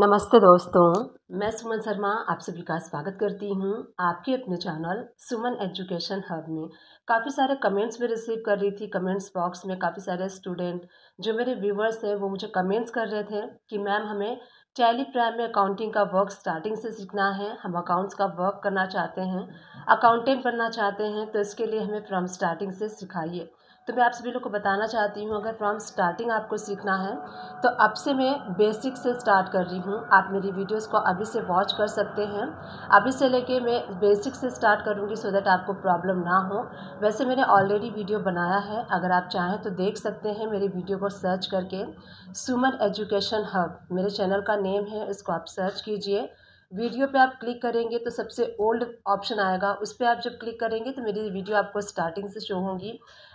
नमस्ते दोस्तों मैं सुमन शर्मा आप सभी का स्वागत करती हूँ आपके अपने चैनल सुमन एजुकेशन हब में काफ़ी सारे कमेंट्स भी रिसीव कर रही थी कमेंट्स बॉक्स में काफ़ी सारे स्टूडेंट जो मेरे व्यूवर्स हैं वो मुझे कमेंट्स कर रहे थे कि मैम हमें टैली प्राइम में अकाउंटिंग का वर्क स्टार्टिंग से सीखना है हम अकाउंट्स का वर्क करना चाहते हैं अकाउंटेंट बनना चाहते हैं तो इसके लिए हमें फ्रॉम स्टार्टिंग से सिखाइए तो मैं आप सभी लोग को बताना चाहती हूँ अगर फ्रॉम स्टार्टिंग आपको सीखना है तो अब से मैं बेसिक से स्टार्ट कर रही हूँ आप मेरी वीडियोस को अभी से वॉच कर सकते हैं अभी से लेके मैं बेसिक से स्टार्ट करूँगी सो दैट आपको प्रॉब्लम ना हो वैसे मैंने ऑलरेडी वीडियो बनाया है अगर आप चाहें तो देख सकते हैं मेरी वीडियो को सर्च करके सुमन एजुकेशन हब मेरे चैनल का नेम है इसको आप सर्च कीजिए वीडियो पे आप क्लिक करेंगे तो सबसे ओल्ड ऑप्शन आएगा उस पर आप जब क्लिक करेंगे तो मेरी वीडियो आपको स्टार्टिंग से शो होंगी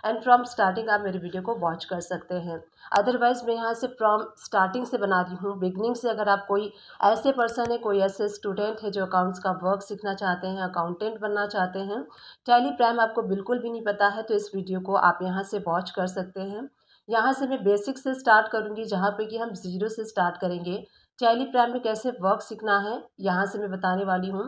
एंड फ्रॉम स्टार्टिंग आप मेरी वीडियो को वॉच कर सकते हैं अदरवाइज़ मैं यहाँ से फ्रॉम स्टार्टिंग से बना रही हूँ बिगनिंग से अगर आप कोई ऐसे पर्सन है कोई ऐसे स्टूडेंट है जो अकाउंट्स का वर्क सीखना चाहते हैं अकाउंटेंट बनना चाहते हैं टैली प्राइम आपको बिल्कुल भी नहीं पता है तो इस वीडियो को आप यहाँ से वॉच कर सकते हैं यहाँ से मैं बेसिक से स्टार्ट करूँगी जहाँ पे कि हम ज़ीरो से स्टार्ट करेंगे टैली प्लान में कैसे वर्क सीखना है यहाँ से मैं बताने वाली हूँ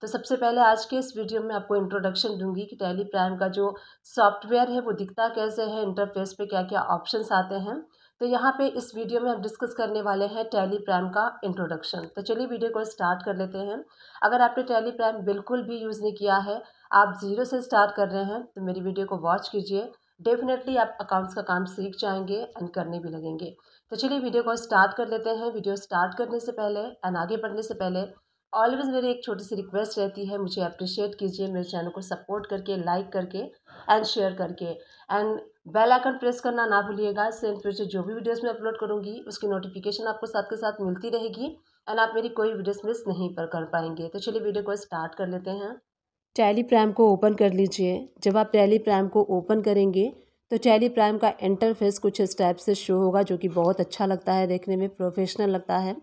तो सबसे पहले आज के इस वीडियो में आपको इंट्रोडक्शन दूंगी कि टैली प्लान का जो सॉफ्टवेयर है वो दिखता कैसे है इंटरफेस पे क्या क्या ऑप्शंस आते हैं तो यहाँ पे इस वीडियो में हम डिस्कस करने वाले हैं टैली प्राइम का इंट्रोडक्शन तो चलिए वीडियो को स्टार्ट कर लेते हैं अगर आपने टैली प्राइम बिल्कुल भी यूज़ नहीं किया है आप ज़ीरो से स्टार्ट कर रहे हैं तो मेरी वीडियो को वॉच कीजिए डेफिनेटली आप अकाउंट्स का काम सीख जाएंगे एंड करने भी लगेंगे तो चलिए वीडियो को स्टार्ट कर लेते हैं वीडियो स्टार्ट करने से पहले एंड आगे बढ़ने से पहले ऑलवेज मेरी एक छोटी सी रिक्वेस्ट रहती है मुझे अप्रिशिएट कीजिए मेरे चैनल को सपोर्ट करके लाइक करके एंड शेयर करके एंड बेल आइकन प्रेस करना ना भूलिएगा सेम इन फ्यूचर जो भी वीडियोस मैं अपलोड करूँगी उसकी नोटिफिकेशन आपको साथ के साथ मिलती रहेगी एंड आप मेरी कोई वीडियोस मिस नहीं पर कर पाएंगे तो चलिए वीडियो को स्टार्ट कर लेते हैं टैली प्राइम को ओपन कर लीजिए जब आप टैली प्राइम को ओपन करेंगे तो टैली प्राइम का इंटरफेस कुछ इस टाइप से शो होगा जो कि बहुत अच्छा लगता है देखने में प्रोफेशनल लगता है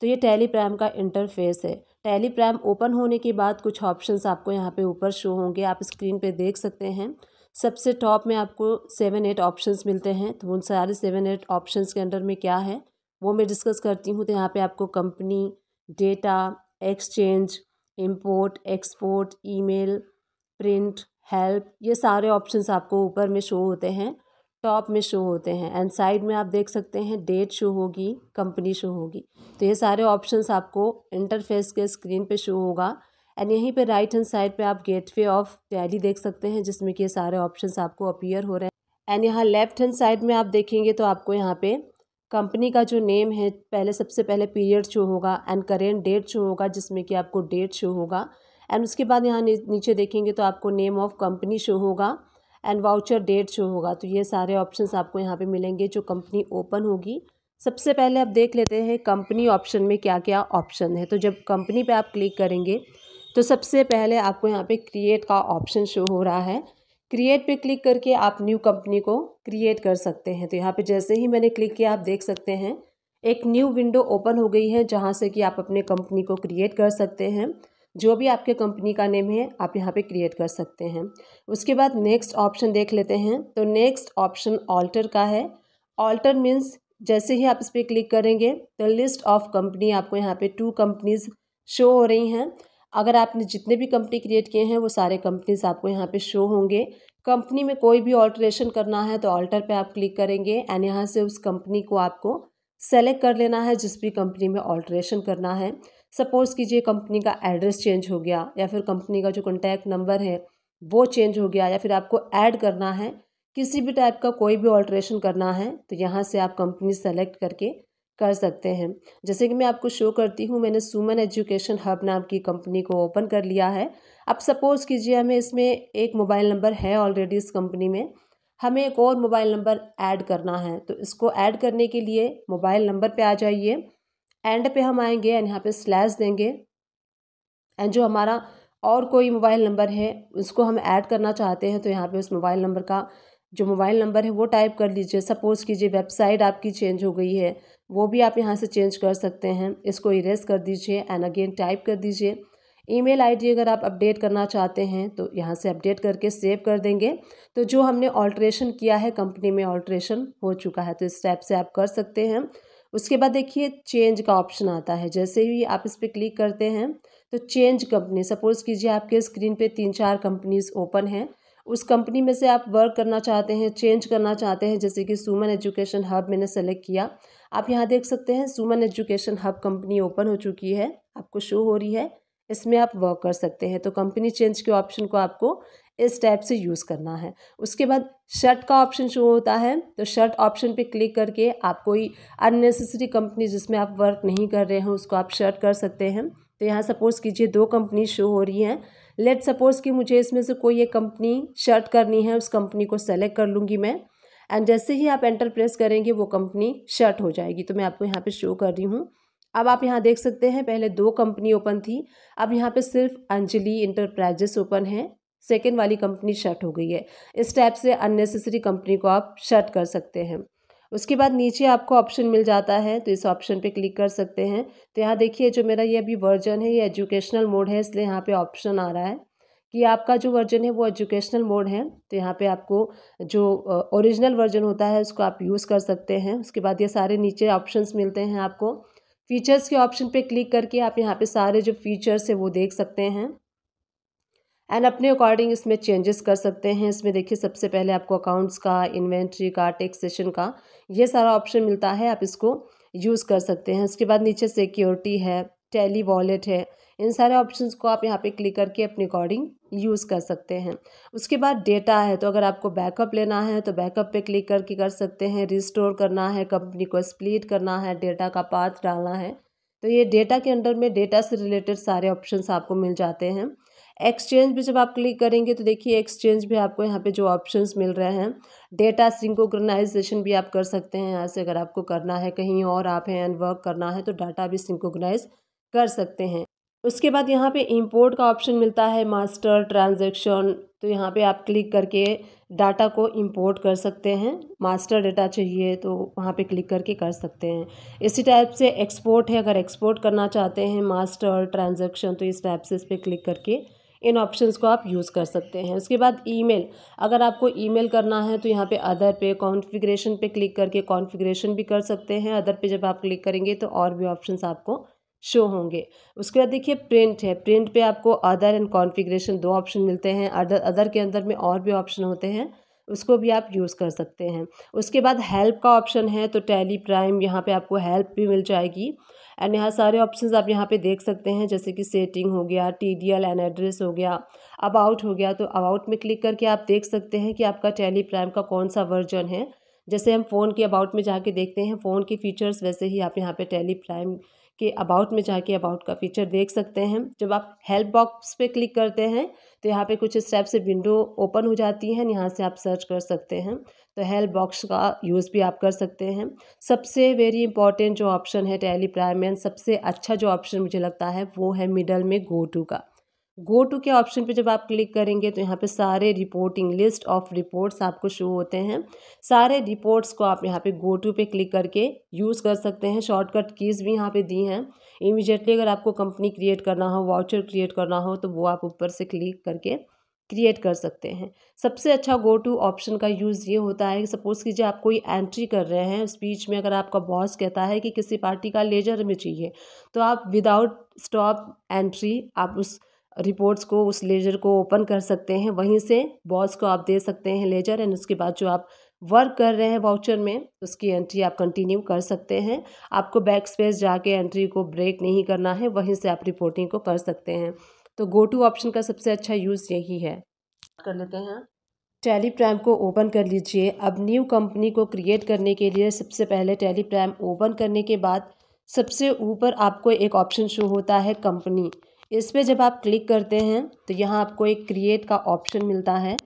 तो ये टैली प्राइम का इंटरफेस है टैली प्राइम ओपन होने के बाद कुछ ऑप्शंस आपको यहाँ पे ऊपर शो होंगे आप स्क्रीन पे देख सकते हैं सबसे टॉप में आपको सेवन एट ऑप्शंस मिलते हैं तो उन सारे सेवन एट ऑप्शन के अंडर में क्या है वो मैं डिस्कस करती हूँ तो यहाँ पर आपको company data exchange import export email print help ये सारे ऑप्शंस आपको ऊपर में शो होते हैं टॉप में शो होते हैं एंड साइड में आप देख सकते हैं डेट शो होगी कंपनी शो होगी तो ये सारे ऑप्शंस आपको इंटरफेस के स्क्रीन पे शो होगा एंड यहीं पे राइट हैंड साइड पे आप गेटवे ऑफ टैली देख सकते हैं जिसमें कि ये सारे ऑप्शंस आपको अपीयर हो रहे हैं एंड यहाँ लेफ्ट हैंड साइड में आप देखेंगे तो आपको यहाँ पे कंपनी का जो नेम है पहले सबसे पहले पीरियड शो होगा एंड करेंट डेट शो होगा जिसमें कि आपको डेट शो होगा एंड उसके बाद यहाँ नीचे देखेंगे तो आपको नेम ऑफ कंपनी शो होगा एंड वाउचर डेट शो होगा तो ये सारे ऑप्शंस आपको यहाँ पे मिलेंगे जो कंपनी ओपन होगी सबसे पहले आप देख लेते हैं कंपनी ऑप्शन में क्या क्या ऑप्शन है तो जब कंपनी पे आप क्लिक करेंगे तो सबसे पहले आपको यहाँ पे क्रिएट का ऑप्शन शो हो रहा है क्रिएट पे क्लिक करके आप न्यू कंपनी को क्रिएट कर सकते हैं तो यहाँ पर जैसे ही मैंने क्लिक किया आप देख सकते हैं एक न्यू विंडो ओपन हो गई है जहाँ से कि आप अपने कंपनी को क्रिएट कर सकते हैं जो भी आपके कंपनी का नेम है आप यहाँ पे क्रिएट कर सकते हैं उसके बाद नेक्स्ट ऑप्शन देख लेते हैं तो नेक्स्ट ऑप्शन ऑल्टर का है ऑल्टर मीन्स जैसे ही आप इस पर क्लिक करेंगे तो लिस्ट ऑफ कंपनी आपको यहाँ पे टू कंपनीज शो हो रही हैं अगर आपने जितने भी कंपनी क्रिएट किए हैं वो सारे कंपनीज आपको यहाँ पे शो होंगे कंपनी में कोई भी ऑल्ट्रेशन करना है तो ऑल्टर पे आप क्लिक करेंगे एंड यहाँ से उस कंपनी को आपको सेलेक्ट कर लेना है जिस भी कंपनी में ऑल्ट्रेशन करना है सपोज़ कीजिए कंपनी का एड्रेस चेंज हो गया या फिर कंपनी का जो कॉन्टैक्ट नंबर है वो चेंज हो गया या फिर आपको ऐड करना है किसी भी टाइप का कोई भी ऑल्ट्रेशन करना है तो यहाँ से आप कंपनी सेलेक्ट करके कर सकते हैं जैसे कि मैं आपको शो करती हूँ मैंने सुमन एजुकेशन हब नाम की कंपनी को ओपन कर लिया है अब सपोज़ कीजिए हमें इसमें एक मोबाइल नंबर है ऑलरेडी इस कंपनी में हमें एक और मोबाइल नंबर ऐड करना है तो इसको ऐड करने के लिए मोबाइल नंबर पे आ जाइए एंड पे हम आएंगे एंड यहाँ पे स्लैश देंगे एंड जो हमारा और कोई मोबाइल नंबर है उसको हम ऐड करना चाहते हैं तो यहाँ पे उस मोबाइल नंबर का जो मोबाइल नंबर है वो टाइप कर लीजिए सपोज़ कीजिए वेबसाइट आपकी चेंज हो गई है वो भी आप यहाँ से चेंज कर सकते हैं इसको इरेज कर दीजिए एंड अगेन टाइप कर दीजिए ईमेल आईडी अगर आप अपडेट करना चाहते हैं तो यहाँ से अपडेट करके सेव कर देंगे तो जो हमने ऑल्ट्रेशन किया है कंपनी में ऑल्ट्रेशन हो चुका है तो इस टाइप से आप कर सकते हैं उसके बाद देखिए चेंज का ऑप्शन आता है जैसे ही आप इस पर क्लिक करते हैं तो चेंज कंपनी सपोज़ कीजिए आपके स्क्रीन पे तीन चार कंपनीज ओपन हैं उस कंपनी में से आप वर्क करना चाहते हैं चेंज करना चाहते हैं जैसे कि सुमन एजुकेशन हब मैंने सेलेक्ट किया आप यहाँ देख सकते हैं Suman education hub company open हो चुकी है आपको शो हो रही है इसमें आप वर्क कर सकते हैं तो कंपनी चेंज के ऑप्शन को आपको इस टाइप से यूज़ करना है उसके बाद शर्ट का ऑप्शन शो होता है तो शर्ट ऑप्शन पे क्लिक करके आप कोई अननेसेसरी कंपनी जिसमें आप वर्क नहीं कर रहे हो उसको आप शर्ट कर सकते हैं तो यहाँ सपोज़ कीजिए दो कंपनी शो हो रही हैं लेट सपोज़ कि मुझे इसमें से कोई एक कंपनी शर्ट करनी है उस कंपनी को सेलेक्ट कर लूँगी मैं एंड जैसे ही आप एंटर प्रेस करेंगे वो कंपनी शर्ट हो जाएगी तो मैं आपको यहाँ पर शो कर रही हूँ अब आप यहाँ देख सकते हैं पहले दो कंपनी ओपन थी अब यहाँ पे सिर्फ अंजलि इंटरप्राइजेस ओपन है सेकेंड वाली कंपनी शट हो गई है इस टाइप से अननेसेसरी कंपनी को आप शट कर सकते हैं उसके बाद नीचे आपको ऑप्शन मिल जाता है तो इस ऑप्शन पे क्लिक कर सकते हैं तो यहाँ देखिए जो मेरा ये अभी वर्जन है ये एजुकेशनल मोड है इसलिए यहाँ पे ऑप्शन आ रहा है कि आपका जो वर्जन है वो एजुकेशनल मोड है तो यहाँ पे आपको जो ओरिजिनल वर्जन होता है उसको आप यूज़ कर सकते हैं उसके बाद ये सारे नीचे ऑप्शन मिलते हैं आपको फीचर्स के ऑप्शन पर क्लिक करके आप यहाँ पर सारे जो फीचर्स है वो देख सकते हैं एंड अपने अकॉर्डिंग इसमें चेंजेस कर सकते हैं इसमें देखिए सबसे पहले आपको अकाउंट्स का इन्वेंट्री का टैक्सेशन का ये सारा ऑप्शन मिलता है आप इसको यूज़ कर सकते हैं उसके बाद नीचे सिक्योरिटी है टेली वॉलेट है इन सारे ऑप्शंस को आप यहाँ पे क्लिक करके अपने अकॉर्डिंग यूज़ कर सकते हैं उसके बाद डेटा है तो अगर आपको बैकअप लेना है तो बैकअप पे क्लिक करके कर सकते हैं रिस्टोर करना है कंपनी को स्प्लिट करना है डेटा का पाथ डालना है तो ये डेटा के अंडर में डेटा से रिलेटेड सारे ऑप्शंस आपको मिल जाते हैं एक्सचेंज भी जब आप क्लिक करेंगे तो देखिए एक्सचेंज भी आपको यहाँ पे जो ऑप्शंस मिल रहे हैं डेटा सिंकोगनाइजेशन भी आप कर सकते हैं यहाँ से अगर आपको करना है कहीं और आप हैं एंड वर्क करना है तो डाटा भी सिंकोगनाइज़ कर सकते हैं उसके बाद यहाँ पे इंपोर्ट का ऑप्शन मिलता है मास्टर ट्रांज़ेक्शन तो यहाँ पे आप क्लिक करके डाटा को इंपोर्ट कर सकते हैं मास्टर डाटा चाहिए तो वहाँ पे क्लिक करके कर सकते हैं इसी टाइप से एक्सपोर्ट है अगर एक्सपोर्ट करना चाहते हैं मास्टर ट्रांजेक्शन तो इस टाइप से इस पर क्लिक करके इन ऑप्शंस को आप यूज़ कर सकते हैं उसके बाद ईमेल अगर आपको ईमेल करना है तो यहाँ पे अदर पे कॉन्फ़िगरेशन पे क्लिक करके कॉन्फ़िगरेशन भी कर सकते हैं अदर पे जब आप क्लिक करेंगे तो और भी ऑप्शंस आपको शो होंगे उसके बाद देखिए प्रिंट है प्रिंट पे आपको अदर एंड कॉन्फ़िगरेशन दो ऑप्शन मिलते हैं अदर अदर के अंदर में और भी ऑप्शन होते हैं उसको भी आप यूज़ कर सकते हैं उसके बाद हेल्प का ऑप्शन है तो टेली प्राइम यहाँ पर आपको हेल्प भी मिल जाएगी અને હા سارے ઓપ્શન્સ આપ અહીંયા પે દેખ સકતે હે જૈસે કી સેટિંગ હો ગયા ટીડીએલ એડ્રેસ હો ગયા અબાઉટ હો ગયા તો અબાઉટ મે ક્લિક કરકે આપ દેખ સકતે હે કી આપકા ટેલી પ્રાઇમ કા કонસા વર્ઝન હે જૈસે હમ ફોન કે અબાઉટ મે જાકે દેખતે હે ફોન કે ફીચર્સ વેસે હી આપ યહાં પે ટેલી પ્રાઇમ के अबाउट में जाके अबाउट का फीचर देख सकते हैं जब आप हेल्प बॉक्स पे क्लिक करते हैं तो यहाँ पे कुछ इस टाइप से विंडो ओपन हो जाती है यहाँ से आप सर्च कर सकते हैं तो हेल्प बॉक्स का यूज़ भी आप कर सकते हैं सबसे वेरी इंपॉर्टेंट जो ऑप्शन है टेली प्राइम सबसे अच्छा जो ऑप्शन मुझे लगता है वो है मिडल में गो टू का गो टू के ऑप्शन पे जब आप क्लिक करेंगे तो यहाँ पे सारे रिपोर्टिंग लिस्ट ऑफ रिपोर्ट्स आपको शो होते हैं सारे रिपोर्ट्स को आप यहाँ पे गो टू पे क्लिक करके यूज़ कर सकते हैं शॉर्टकट कीज़ भी यहाँ पे दी हैं इमीजिएटली अगर आपको कंपनी क्रिएट करना हो वाउचर क्रिएट करना हो तो वो आप ऊपर से क्लिक करके क्रिएट कर सकते हैं सबसे अच्छा गो टू ऑप्शन का यूज़ ये होता है कि सपोज़ कीजिए आप कोई एंट्री कर रहे हैं स्पीच में अगर आपका बॉस कहता है कि किसी पार्टी का लेजर में चाहिए तो आप विदाउट स्टॉप एंट्री आप उस रिपोर्ट्स को उस लेजर को ओपन कर सकते हैं वहीं से बॉस को आप दे सकते हैं लेजर एंड उसके बाद जो आप वर्क कर रहे हैं वाउचर में उसकी एंट्री आप कंटिन्यू कर सकते हैं आपको बैक स्पेस जाके एंट्री को ब्रेक नहीं करना है वहीं से आप रिपोर्टिंग को कर सकते हैं तो गो टू ऑप्शन का सबसे अच्छा यूज़ यही है कर लेते हैं टेलीप्राइम प्रैम को ओपन कर लीजिए अब न्यू कंपनी को क्रिएट करने के लिए सबसे पहले टेलीप्राइम ओपन करने के बाद सबसे ऊपर आपको एक ऑप्शन शो होता है कंपनी इस पर जब आप क्लिक करते हैं तो यहाँ आपको एक क्रिएट का ऑप्शन मिलता है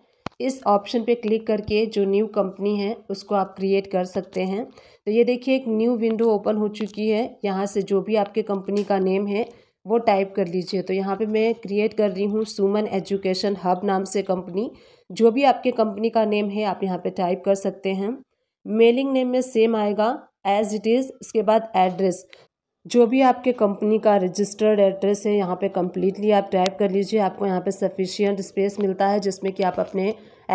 इस ऑप्शन पे क्लिक करके जो न्यू कंपनी है उसको आप क्रिएट कर सकते हैं तो ये देखिए एक न्यू विंडो ओपन हो चुकी है यहाँ से जो भी आपके कंपनी का नेम है वो टाइप कर लीजिए तो यहाँ पे मैं क्रिएट कर रही हूँ सुमन एजुकेशन हब नाम से कंपनी जो भी आपके कंपनी का नेम है आप यहाँ पे टाइप कर सकते हैं मेलिंग नेम में सेम आएगा एज इट इज़ उसके बाद एड्रेस जो भी आपके कंपनी का रजिस्टर्ड एड्रेस है यहाँ पे कम्प्लीटली आप टाइप कर लीजिए आपको यहाँ पे सफिशियंट स्पेस मिलता है जिसमें कि आप अपने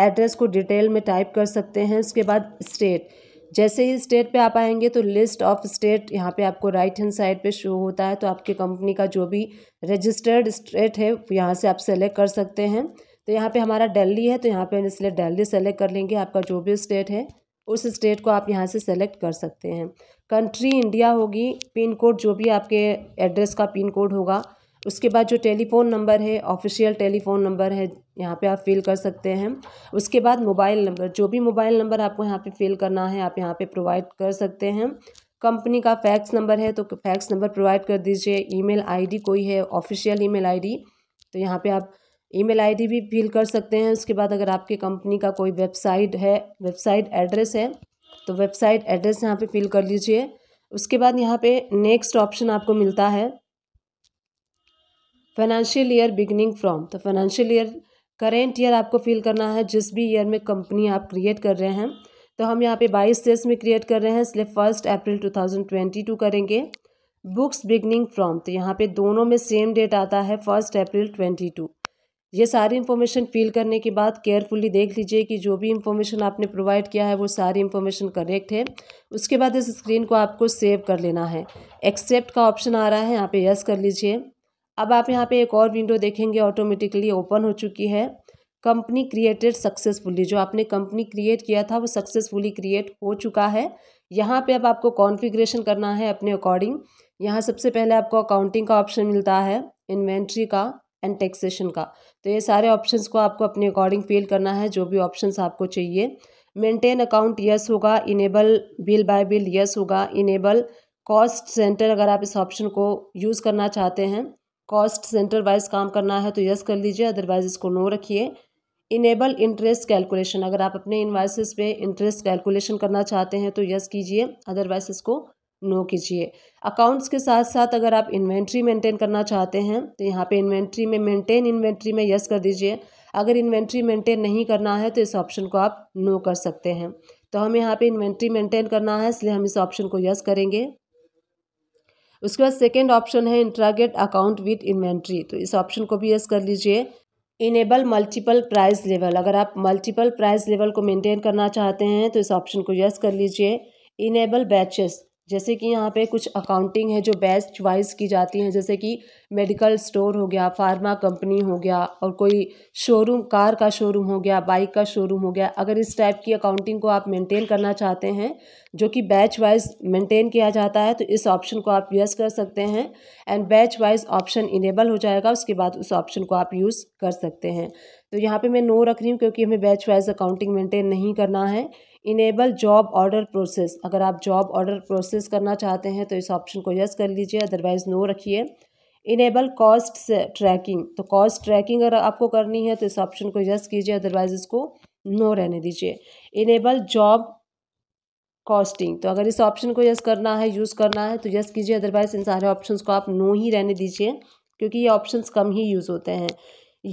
एड्रेस को डिटेल में टाइप कर सकते हैं उसके बाद स्टेट जैसे ही स्टेट पे आप आएंगे तो लिस्ट ऑफ स्टेट यहाँ पे आपको राइट हैंड साइड पे शो होता है तो आपकी कंपनी का जो भी रजिस्टर्ड स्टेट है यहाँ से आप सेलेक्ट कर सकते हैं तो यहाँ पे हमारा दिल्ली है तो यहाँ पे हम इसलिए दिल्ली सेलेक्ट कर लेंगे आपका जो भी स्टेट है उस स्टेट को आप यहाँ से सेलेक्ट कर सकते हैं कंट्री इंडिया होगी पिन कोड जो भी आपके एड्रेस का पिन कोड होगा उसके बाद जो टेलीफ़ोन नंबर है ऑफिशियल टेलीफ़ोन नंबर है यहाँ पे आप फिल कर सकते हैं उसके बाद मोबाइल नंबर जो भी मोबाइल नंबर आपको यहाँ पे फिल करना है आप यहाँ पे प्रोवाइड कर सकते हैं कंपनी का फैक्स नंबर है तो फैक्स नंबर प्रोवाइड कर दीजिए ईमेल आईडी कोई है ऑफिशियल ईमेल आईडी तो यहाँ पे आप ईमेल आईडी भी फिल कर सकते हैं उसके बाद अगर आपके कंपनी का कोई वेबसाइट है वेबसाइट एड्रेस है तो वेबसाइट एड्रेस यहाँ पे फिल कर लीजिए उसके बाद यहाँ पे नेक्स्ट ऑप्शन आपको मिलता है फाइनेंशियल ईयर बिगनिंग फ्रॉम तो फाइनेंशियल ईयर करेंट ईयर आपको फिल करना है जिस भी ईयर में कंपनी आप क्रिएट कर रहे हैं तो हम यहाँ पे बाईस तेईस में क्रिएट कर रहे हैं इसलिए first April two thousand twenty two करेंगे बुक्स बिगनिंग फ्रॉम तो यहाँ पे दोनों में सेम डेट आता है फर्स्ट अप्रैल ट्वेंटी टू ये सारी इन्फॉर्मेशन फिल करने के बाद केयरफुली देख लीजिए कि जो भी इन्फॉर्मेशन आपने प्रोवाइड किया है वो सारी इन्फॉर्मेशन करेक्ट है उसके बाद इस स्क्रीन को आपको सेव कर लेना है एक्सेप्ट का ऑप्शन आ रहा है यहाँ पे यस कर लीजिए अब आप यहाँ पे एक और विंडो देखेंगे ऑटोमेटिकली ओपन हो चुकी है कंपनी क्रिएटेड सक्सेसफुली जो आपने कंपनी क्रिएट किया था वो सक्सेसफुली क्रिएट हो चुका है यहाँ पर अब आपको कॉन्फिग्रेशन करना है अपने अकॉर्डिंग यहाँ सबसे पहले आपको अकाउंटिंग का ऑप्शन मिलता है इन्वेंट्री का एंड टैक्सेशन का तो ये सारे ऑप्शंस को आपको अपने अकॉर्डिंग फिल करना है जो भी ऑप्शंस आपको चाहिए मेंटेन अकाउंट यस होगा enable bill by bill yes होगा इनेबल कॉस्ट सेंटर अगर आप इस ऑप्शन को यूज़ करना चाहते हैं कॉस्ट सेंटर वाइज काम करना है तो यस कर लीजिए अदरवाइज इसको नो रखिए इनेबल इंटरेस्ट कैलकुलेशन अगर आप अपने इन्वाइसिस पे इंटरेस्ट कैलकुलेशन करना चाहते हैं तो यस कीजिए अदरवाइज इसको नो कीजिए अकाउंट्स के साथ साथ अगर आप इन्वेंट्री मेंटेन करना चाहते हैं तो यहाँ पे इन्वेंट्री में मेंटेन इन्वेंट्री में यस कर दीजिए अगर इन्वेंट्री मेंटेन नहीं करना है तो इस ऑप्शन को आप नो कर सकते हैं तो हमें यहाँ पे इन्वेंट्री मेंटेन करना है इसलिए हम इस ऑप्शन को यस करेंगे उसके बाद सेकेंड ऑप्शन है इंट्रागेट अकाउंट विथ इन्वेंट्री तो इस ऑप्शन को भी यस कर लीजिए इनेबल मल्टीपल प्राइस लेवल अगर आप मल्टीपल प्राइस लेवल को मेंटेन करना चाहते हैं तो इस ऑप्शन को यस कर लीजिए इनेबल बैचेस जैसे कि यहाँ पे कुछ अकाउंटिंग है जो बैच वाइज की जाती है जैसे कि मेडिकल स्टोर हो गया फार्मा कंपनी हो गया और कोई शोरूम कार का शोरूम हो गया बाइक का शोरूम हो गया अगर इस टाइप की अकाउंटिंग को आप मेंटेन करना चाहते हैं जो कि बैच वाइज मेंटेन किया जाता है तो इस ऑप्शन को आप यस कर सकते हैं and batch wise option enable हो जाएगा उसके बाद उस ऑप्शन को आप यूज़ कर सकते हैं तो यहाँ पे मैं नो रख रही हूँ क्योंकि हमें बैच वाइज अकाउंटिंग मेंटेन नहीं करना है इनेबल जॉब ऑर्डर प्रोसेस अगर आप जॉब ऑर्डर प्रोसेस करना चाहते हैं तो इस ऑप्शन को यस कर लीजिए अदरवाइज़ नो रखिए इनेबल कॉस्ट ट्रैकिंग तो कॉस्ट ट्रैकिंग अगर आपको करनी है तो इस ऑप्शन को यस कीजिए अदरवाइज़ इसको नो रहने दीजिए इनेबल जॉब कॉस्टिंग तो अगर इस ऑप्शन को यस करना है यूज़ करना है तो यस कीजिए अदरवाइज़ इन सारे ऑप्शन को आप नो ही रहने दीजिए क्योंकि ये ऑप्शन कम ही यूज़ होते हैं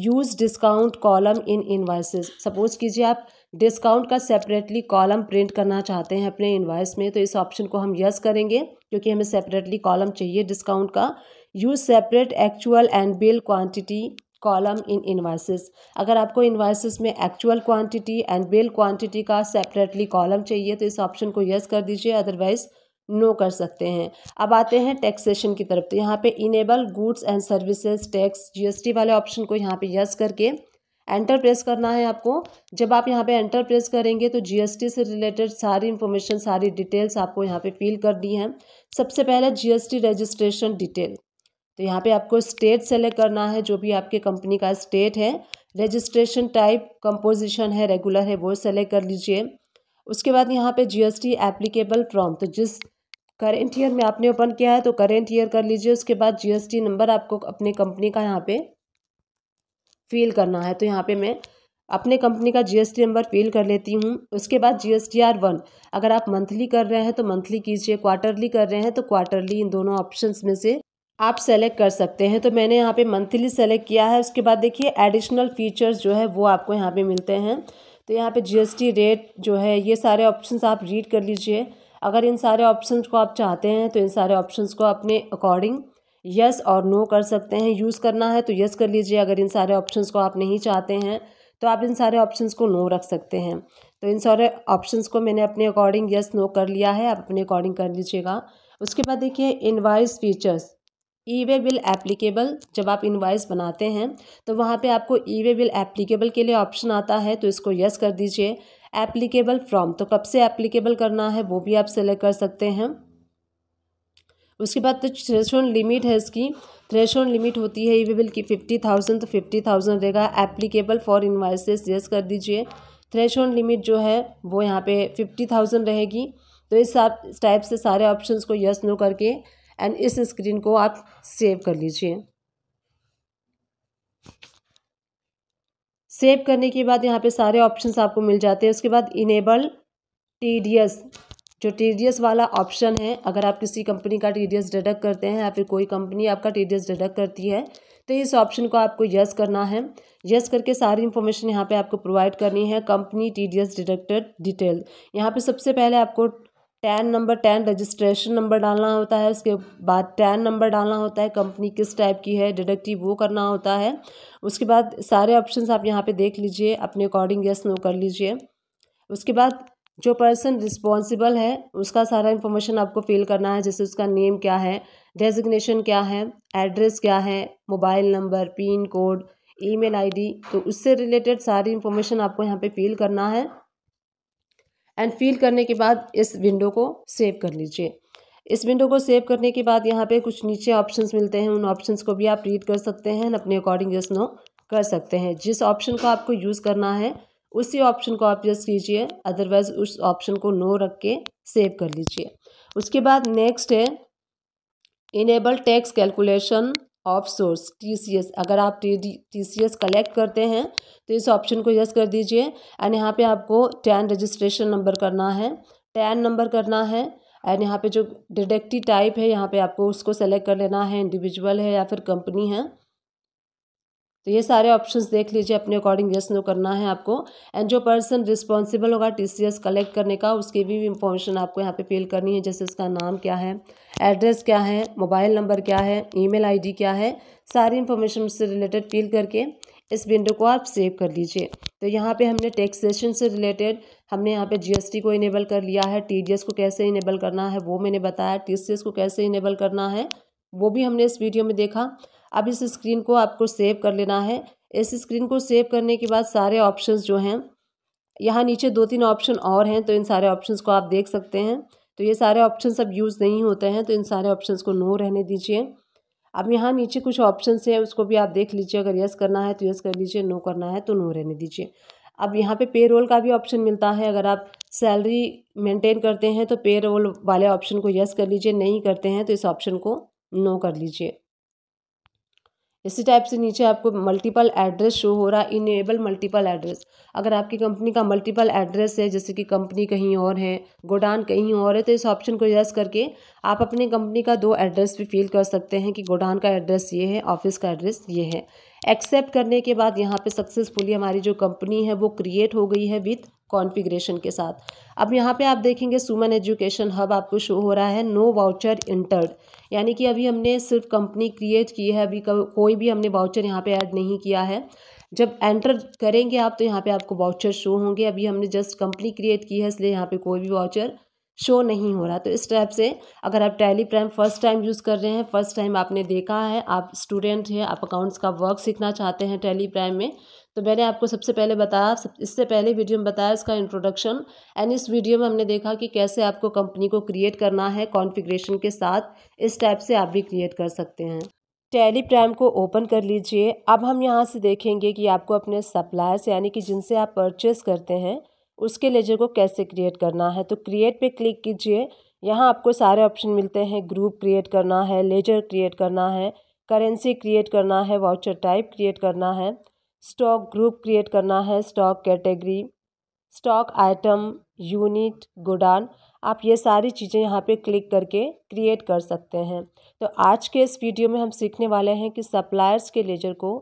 use discount column in invoices suppose कीजिए आप डिस्काउंट का सेपरेटली कॉलम प्रिंट करना चाहते हैं अपने इन्वाइस में तो इस ऑप्शन को हम यस करेंगे क्योंकि हमें सेपरेटली कॉलम चाहिए डिस्काउंट का use separate actual and bill quantity column in invoices अगर आपको इन्वाइसिस में actual quantity and bill quantity का सेपरेटली कॉलम चाहिए तो इस ऑप्शन को यस कर दीजिए अदरवाइज़ नो कर सकते हैं अब आते हैं टैक्सेशन की तरफ तो यहाँ पे enable goods and services tax GST वाले ऑप्शन को यहाँ पे यस करके एंटर प्रेस करना है आपको जब आप यहाँ पे एंटर प्रेस करेंगे तो जीएसटी से रिलेटेड सारी इन्फॉर्मेशन सारी डिटेल्स आपको यहाँ पे फिल करनी है सबसे पहले जीएसटी रजिस्ट्रेशन डिटेल तो यहाँ पे आपको स्टेट सेलेक्ट करना है जो भी आपके कंपनी का स्टेट है रजिस्ट्रेशन टाइप कंपोजिशन है रेगुलर है वो सेलेक्ट कर लीजिए उसके बाद यहाँ पर जी एप्लीकेबल फ्रॉम तो जिस करेंट ईयर में आपने ओपन किया है तो करेंट ईयर कर लीजिए उसके बाद जी नंबर आपको अपनी कंपनी का यहाँ पर फ़िल करना है तो यहाँ पे मैं अपने कंपनी का जीएसटी नंबर फिल कर लेती हूँ उसके बाद जीएसटीआर वन अगर आप मंथली कर रहे हैं तो मंथली कीजिए क्वार्टरली कर रहे हैं तो क्वार्टरली इन दोनों ऑप्शंस में से आप सेलेक्ट कर सकते हैं तो मैंने यहाँ पे मंथली सेलेक्ट किया है उसके बाद देखिए एडिशनल फीचर्स जो है वो आपको यहाँ पे मिलते हैं तो यहाँ पे जीएसटी रेट जो है ये सारे ऑप्शंस आप रीड कर लीजिए अगर इन सारे ऑप्शंस को आप चाहते हैं तो इन सारे ऑप्शंस को अपने अकॉर्डिंग यस और नो कर सकते हैं यूज़ करना है तो यस कर लीजिए अगर इन सारे ऑप्शंस को आप नहीं चाहते हैं तो आप इन सारे ऑप्शंस को नो रख सकते हैं तो इन सारे ऑप्शंस को मैंने अपने अकॉर्डिंग यस नो कर लिया है आप अपने अकॉर्डिंग कर लीजिएगा उसके बाद देखिए invoice features e way bill applicable जब आप इनवाइस बनाते हैं तो वहाँ पे आपको ई वे बिल एप्लीकेबल के लिए ऑप्शन आता है तो इसको यस कर दीजिए एप्लीकेबल फ्रॉम तो कब से एप्लीकेबल करना है वो भी आप सेलेक्ट कर सकते हैं उसके बाद तो थ्रेश लिमिट है इसकी थ्रेश लिमिट होती है ई बिल की फिफ्टी थाउजेंड तो फिफ्टी थाउजेंड रहेगा एप्लीकेबल फॉर इन्वाइसेस यस कर दीजिए थ्रेश लिमिट जो है वो यहाँ पे फिफ्टी थाउजेंड रहेगी तो इस टाइप से सारे ऑप्शन को यस नो करके एंड इस स्क्रीन को आप सेव कर लीजिए सेव करने के बाद यहाँ पे सारे ऑप्शंस आपको मिल जाते हैं उसके बाद इनेबल टी डी एस जो टी वाला ऑप्शन है अगर आप किसी कंपनी का टी डिडक्ट करते हैं या फिर कोई कंपनी आपका टी डिडक्ट करती है तो इस ऑप्शन को आपको यस करना है यस करके सारी इन्फॉर्मेशन यहाँ पे आपको प्रोवाइड करनी है कंपनी टी डिडक्टेड डिटेल यहाँ पे सबसे पहले आपको TAN number TAN registration number डालना होता है उसके बाद टैन नंबर डालना होता है कंपनी किस टाइप की है डिडक्टिव वो करना होता है उसके बाद सारे ऑप्शन आप यहाँ पर देख लीजिए अपने अकॉर्डिंग यस नो कर लीजिए उसके बाद जो पर्सन रिस्पॉन्सिबल है उसका सारा इन्फॉर्मेशन आपको फिल करना है जैसे उसका नेम क्या है डेजिग्नेशन क्या है एड्रेस क्या है mobile number pin code email ID तो उससे रिलेटेड सारी इन्फॉर्मेशन आपको यहाँ पे फिल करना है एंड फिल करने के बाद इस विंडो को सेव कर लीजिए इस विंडो को सेव करने के बाद यहाँ पे कुछ नीचे ऑप्शंस मिलते हैं उन ऑप्शंस को भी आप रीड कर सकते हैं अपने अकॉर्डिंग यस नो कर सकते हैं जिस ऑप्शन का आपको यूज़ करना है उसी ऑप्शन को आप यस कीजिए अदरवाइज़ उस ऑप्शन को नो रख के सेव कर लीजिए उसके बाद नेक्स्ट है enable tax calculation of source TCS अगर आप टीसीएस कलेक्ट करते हैं तो इस ऑप्शन को यस कर दीजिए एंड यहाँ पे आपको टैन रजिस्ट्रेशन नंबर करना है टैन नंबर करना है एंड यहाँ पे जो डिडेक्टिव टाइप है यहाँ पे आपको उसको सेलेक्ट कर लेना है इंडिविजुअल है या फिर कंपनी है तो ये सारे ऑप्शंस देख लीजिए अपने अकॉर्डिंग यस नो करना है आपको एंड जो पर्सन रिस्पॉन्सिबल होगा टीसीएस कलेक्ट करने का उसकी भी इंफॉर्मेशन आपको यहाँ पे फिल करनी है जैसे उसका नाम क्या है एड्रेस क्या है मोबाइल नंबर क्या है ईमेल आईडी क्या है सारी इन्फॉर्मेशन से रिलेटेड फिल करके इस विंडो को आप सेव कर लीजिए तो यहाँ पे हमने टैक्सेशन से रिलेटेड हमने यहाँ पे जीएसटी को इनेबल कर लिया है टीडीएस को कैसे इनेबल करना है वो मैंने बताया टीसीएस को कैसे इनेबल करना है वो भी हमने इस वीडियो में देखा अब इस स्क्रीन को आपको सेव कर लेना है इस स्क्रीन को सेव करने के बाद सारे ऑप्शन जो हैं यहाँ नीचे दो तीन ऑप्शन और हैं तो इन सारे ऑप्शन को आप देख सकते हैं तो ये सारे ऑप्शन अब यूज़ नहीं होते हैं तो इन सारे ऑप्शन को नो रहने दीजिए अब यहाँ नीचे कुछ ऑप्शन है उसको भी आप देख लीजिए अगर यस करना है तो यस कर लीजिए नो करना है तो नो रहने दीजिए अब यहाँ पे पे रोल का भी ऑप्शन मिलता है अगर आप सैलरी मेंटेन करते हैं तो पे रोल वाले ऑप्शन को यस कर लीजिए नहीं करते हैं तो इस ऑप्शन को नो कर लीजिए इसी टाइप से नीचे आपको मल्टीपल एड्रेस शो हो रहा है इनेबल मल्टीपल एड्रेस अगर आपकी कंपनी का मल्टीपल एड्रेस है जैसे कि कंपनी कहीं और है गोडान कहीं और है तो इस ऑप्शन को यस करके आप अपने कंपनी का दो एड्रेस भी फिल कर सकते हैं कि गोडान का एड्रेस ये है ऑफिस का एड्रेस ये है एक्सेप्ट करने के बाद यहाँ पर सक्सेसफुली हमारी जो कंपनी है वो क्रिएट हो गई है विथ कॉन्फिग्रेशन के साथ अब यहाँ पे आप देखेंगे सुमन एजुकेशन हब आपको शो हो रहा है नो वाउचर इंटर्ड यानी कि अभी हमने सिर्फ कंपनी क्रिएट की है अभी कोई भी हमने वाउचर यहाँ पे ऐड नहीं किया है जब एंटर करेंगे आप तो यहाँ पे आपको वाउचर शो होंगे अभी हमने जस्ट कंपनी क्रिएट की है इसलिए यहाँ पे कोई भी वाउचर शो नहीं हो रहा तो इस टाइप से अगर आप Tally Prime first time use कर रहे हैं फर्स्ट टाइम आपने देखा है आप स्टूडेंट हैं आप अकाउंट्स का वर्क सीखना चाहते हैं टैली प्राइम में तो मैंने आपको सबसे पहले बताया सब इससे पहले वीडियो में बताया इसका इंट्रोडक्शन एंड इस वीडियो में हमने देखा कि कैसे आपको कंपनी को क्रिएट करना है कॉन्फ़िगरेशन के साथ इस टाइप से आप भी क्रिएट कर सकते हैं टैली प्राइम को ओपन कर लीजिए अब हम यहाँ से देखेंगे कि आपको अपने सप्लायर्स यानी कि जिनसे आप परचेस करते हैं उसके लेजर को कैसे क्रिएट करना है तो क्रिएट पर क्लिक कीजिए यहाँ आपको सारे ऑप्शन मिलते हैं ग्रुप क्रिएट करना है लेजर क्रिएट करना है करेंसी क्रिएट करना है वाउचर टाइप क्रिएट करना है स्टॉक ग्रुप क्रिएट करना है stock category stock item unit godown आप ये सारी चीज़ें यहाँ पे क्लिक करके क्रिएट कर सकते हैं तो आज के इस वीडियो में हम सीखने वाले हैं कि सप्लायर्स के लेजर को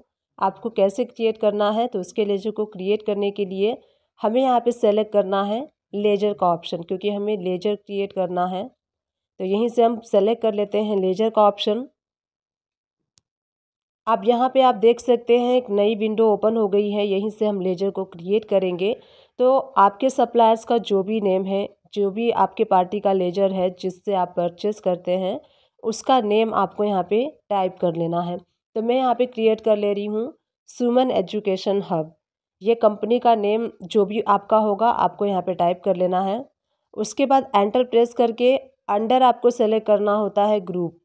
आपको कैसे क्रिएट करना है तो उसके लेजर को क्रिएट करने के लिए हमें यहाँ पे सेलेक्ट करना है लेजर का ऑप्शन क्योंकि हमें लेजर क्रिएट करना है तो यहीं से हम सेलेक्ट कर लेते हैं लेजर का ऑप्शन आप यहाँ पे आप देख सकते हैं एक नई विंडो ओपन हो गई है यहीं से हम लेजर को क्रिएट करेंगे तो आपके सप्लायर्स का जो भी नेम है जो भी आपके पार्टी का लेजर है जिससे आप परचेस करते हैं उसका नेम आपको यहाँ पे टाइप कर लेना है तो मैं यहाँ पे क्रिएट कर ले रही हूँ सुमन एजुकेशन हब ये कंपनी का नेम जो भी आपका होगा आपको यहाँ पर टाइप कर लेना है उसके बाद एंटर प्रेस करके अंडर आपको सेलेक्ट करना होता है ग्रुप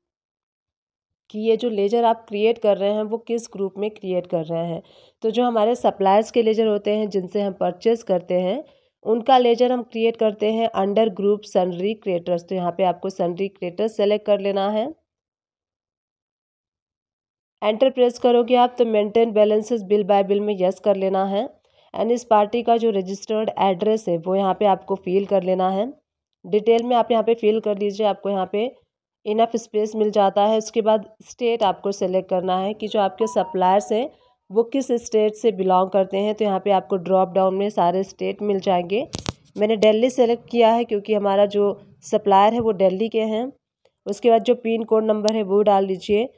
कि ये जो लेजर आप क्रिएट कर रहे हैं वो किस ग्रुप में क्रिएट कर रहे हैं तो जो हमारे सप्लायर्स के लेजर होते हैं जिनसे हम परचेज करते हैं उनका लेजर हम क्रिएट करते हैं अंडर ग्रुप सनरी क्रिएटर्स तो यहाँ पे आपको सनरी क्रिएटर्स सेलेक्ट कर लेना है एंटर प्रेस करोगे आप तो maintain balances bill by bill में यस कर लेना है एंड इस पार्टी का जो रजिस्टर्ड एड्रेस है वो यहाँ पे आपको फिल कर लेना है डिटेल में आप यहाँ पे फिल कर लीजिए आपको यहाँ पे इनफ स्पेस मिल जाता है उसके बाद स्टेट आपको सेलेक्ट करना है कि जो आपके सप्लायर्स हैं वो किस स्टेट से बिलोंग करते हैं तो यहाँ पे आपको ड्रॉप डाउन में सारे स्टेट मिल जाएंगे मैंने दिल्ली सेलेक्ट किया है क्योंकि हमारा जो सप्लायर है वो दिल्ली के हैं उसके बाद जो पिन कोड नंबर है वो डाल लीजिए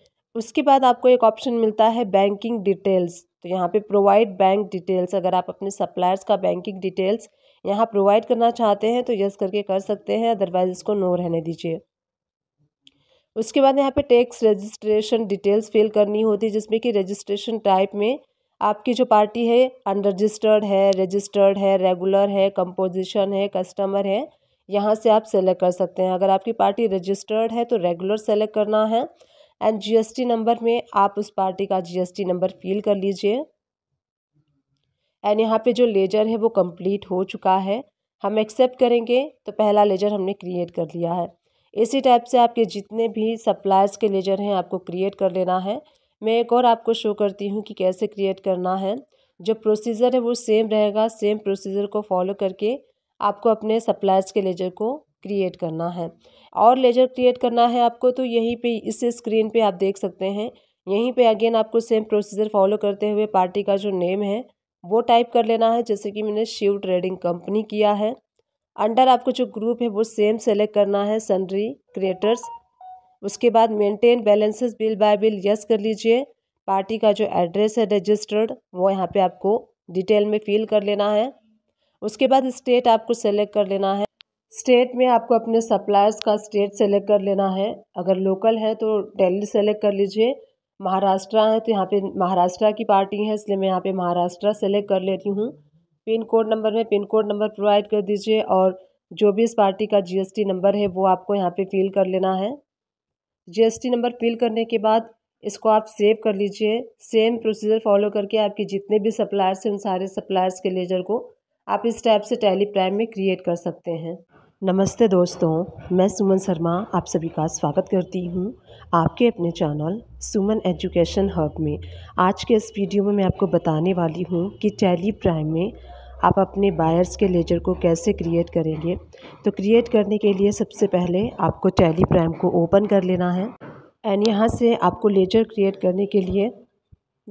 उसके बाद आपको एक ऑप्शन मिलता है बैंकिंग डिटेल्स तो यहाँ पे प्रोवाइड बैंक डिटेल्स अगर आप अपने सप्लायर्स का बैंकिंग डिटेल्स यहाँ प्रोवाइड करना चाहते हैं तो यस करके कर सकते हैं अदरवाइज़ इसको नो रहने दीजिए उसके बाद यहाँ पे टैक्स रजिस्ट्रेशन डिटेल्स फिल करनी होती है जिसमें कि रजिस्ट्रेशन टाइप में आपकी जो पार्टी है अनरजिस्टर्ड है रजिस्टर्ड है रेगुलर है कंपोजिशन है कस्टमर है यहाँ से आप सेलेक्ट कर सकते हैं अगर आपकी पार्टी रजिस्टर्ड है तो रेगुलर सेलेक्ट करना है एंड जी नंबर में आप उस पार्टी का जी नंबर फिल कर लीजिए एंड यहाँ पे जो लेजर है वो कंप्लीट हो चुका है हम एक्सेप्ट करेंगे तो पहला लेजर हमने क्रिएट कर लिया है इसी टाइप से आपके जितने भी सप्लाइज के लेजर हैं आपको क्रिएट कर लेना है मैं एक और आपको शो करती हूँ कि कैसे क्रिएट करना है जो प्रोसीजर है वो सेम रहेगा सेम प्रोसीजर को फॉलो करके आपको अपने सप्लाइज के लेजर को क्रिएट करना है और लेजर क्रिएट करना है आपको तो यहीं पे इस स्क्रीन पे आप देख सकते हैं यहीं पे अगेन आपको सेम प्रोसीजर फॉलो करते हुए पार्टी का जो नेम है वो टाइप कर लेना है जैसे कि मैंने शिव ट्रेडिंग कंपनी किया है अंडर आपको जो ग्रुप है वो सेम सेलेक्ट करना है सनरी क्रिएटर्स उसके बाद maintain balances bill by bill yes कर लीजिए पार्टी का जो एड्रेस है रजिस्टर्ड वो यहाँ पे आपको डिटेल में फिल कर लेना है उसके बाद स्टेट आपको सेलेक्ट कर लेना है स्टेट में आपको अपने सप्लायर्स का स्टेट सेलेक्ट कर लेना है अगर लोकल है तो डेली सेलेक्ट कर लीजिए महाराष्ट्र है तो यहाँ पे महाराष्ट्र की पार्टी है इसलिए मैं यहाँ पे महाराष्ट्र सेलेक्ट कर लेती हूँ पिन कोड नंबर में पिन कोड नंबर प्रोवाइड कर दीजिए और जो भी इस पार्टी का जीएसटी नंबर है वो आपको यहाँ पे फिल कर लेना है जीएसटी नंबर फिल करने के बाद इसको आप सेव कर लीजिए सेम प्रोसीजर फॉलो करके आपके जितने भी सप्लायर्स हैं उन सारे सप्लायर्स के लेजर को आप इस टाइप से टैली प्राइम में क्रिएट कर सकते हैं नमस्ते दोस्तों मैं सुमन शर्मा आप सभी का स्वागत करती हूं आपके अपने चैनल सुमन एजुकेशन हब में आज के इस वीडियो में मैं आपको बताने वाली हूं कि टैली प्राइम में आप अपने बायर्स के लेजर को कैसे क्रिएट करेंगे तो क्रिएट करने के लिए सबसे पहले आपको टैली प्राइम को ओपन कर लेना है एंड यहाँ से आपको लेजर क्रिएट करने के लिए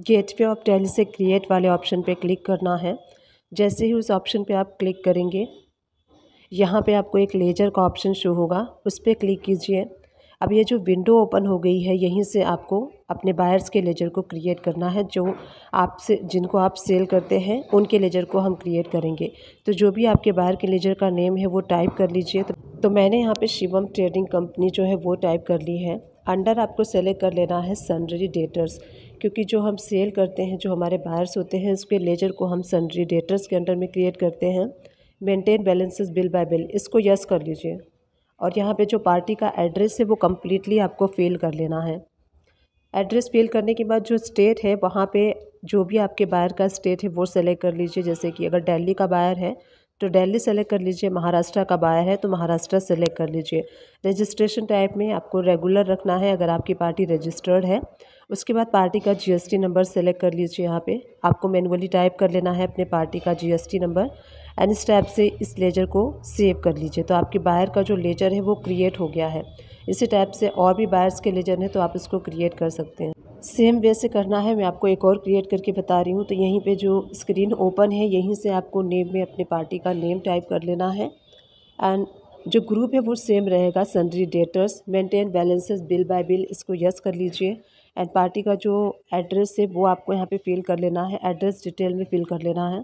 गेट वे ऑफ टैली से क्रिएट वाले ऑप्शन पे क्लिक करना है जैसे ही उस ऑप्शन पे आप क्लिक करेंगे यहाँ पे आपको एक लेजर का ऑप्शन शो होगा उस पर क्लिक कीजिए अब ये जो विंडो ओपन हो गई है यहीं से आपको अपने बायर्स के लेजर को क्रिएट करना है जो आपसे जिनको आप सेल करते हैं उनके लेजर को हम क्रिएट करेंगे तो जो भी आपके बायर के लेजर का नेम है वो टाइप कर लीजिए तो, तो मैंने यहाँ पे शिवम ट्रेडिंग कंपनी जो है वो टाइप कर ली है अंडर आपको सेलेक्ट कर लेना है सनरी डेटर्स क्योंकि जो हम सेल करते हैं जो हमारे बायर्स होते हैं उसके लेजर को हम सनरी डेटर्स के अंडर में क्रिएट करते हैं maintain balances bill by bill इसको यस कर लीजिए और यहाँ पे जो पार्टी का एड्रेस है वो कम्प्लीटली आपको फ़िल कर लेना है एड्रेस फिल करने के बाद जो स्टेट है वहाँ पे जो भी आपके बायर का स्टेट है वो सेलेक्ट कर लीजिए जैसे कि अगर दिल्ली का बायर है तो दिल्ली सेलेक्ट कर लीजिए महाराष्ट्र का बायर है तो महाराष्ट्र सेलेक्ट कर लीजिए रजिस्ट्रेशन टाइप में आपको रेगुलर रखना है अगर आपकी पार्टी रजिस्टर्ड है उसके बाद पार्टी का जीएसटी नंबर सेलेक्ट कर लीजिए यहाँ पे आपको मैनुअली टाइप कर लेना है अपने पार्टी का जीएसटी नंबर एंड इस टैब से इस लेजर को सेव कर लीजिए तो आपके बाहर का जो लेजर है वो क्रिएट हो गया है इसी टैब से और भी बायर्स के लेजर हैं तो आप इसको क्रिएट कर सकते हैं सेम वे से करना है मैं आपको एक और क्रिएट करके बता रही हूँ तो यहीं पे जो स्क्रीन ओपन है यहीं से आपको नेम में अपने पार्टी का नेम टाइप कर लेना है एंड जो ग्रुप है वो सेम रहेगा sundry debtors maintain balances bill by bill इसको यस कर लीजिए एंड पार्टी का जो एड्रेस है वो आपको यहाँ पे फिल कर लेना है एड्रेस डिटेल में फिल कर लेना है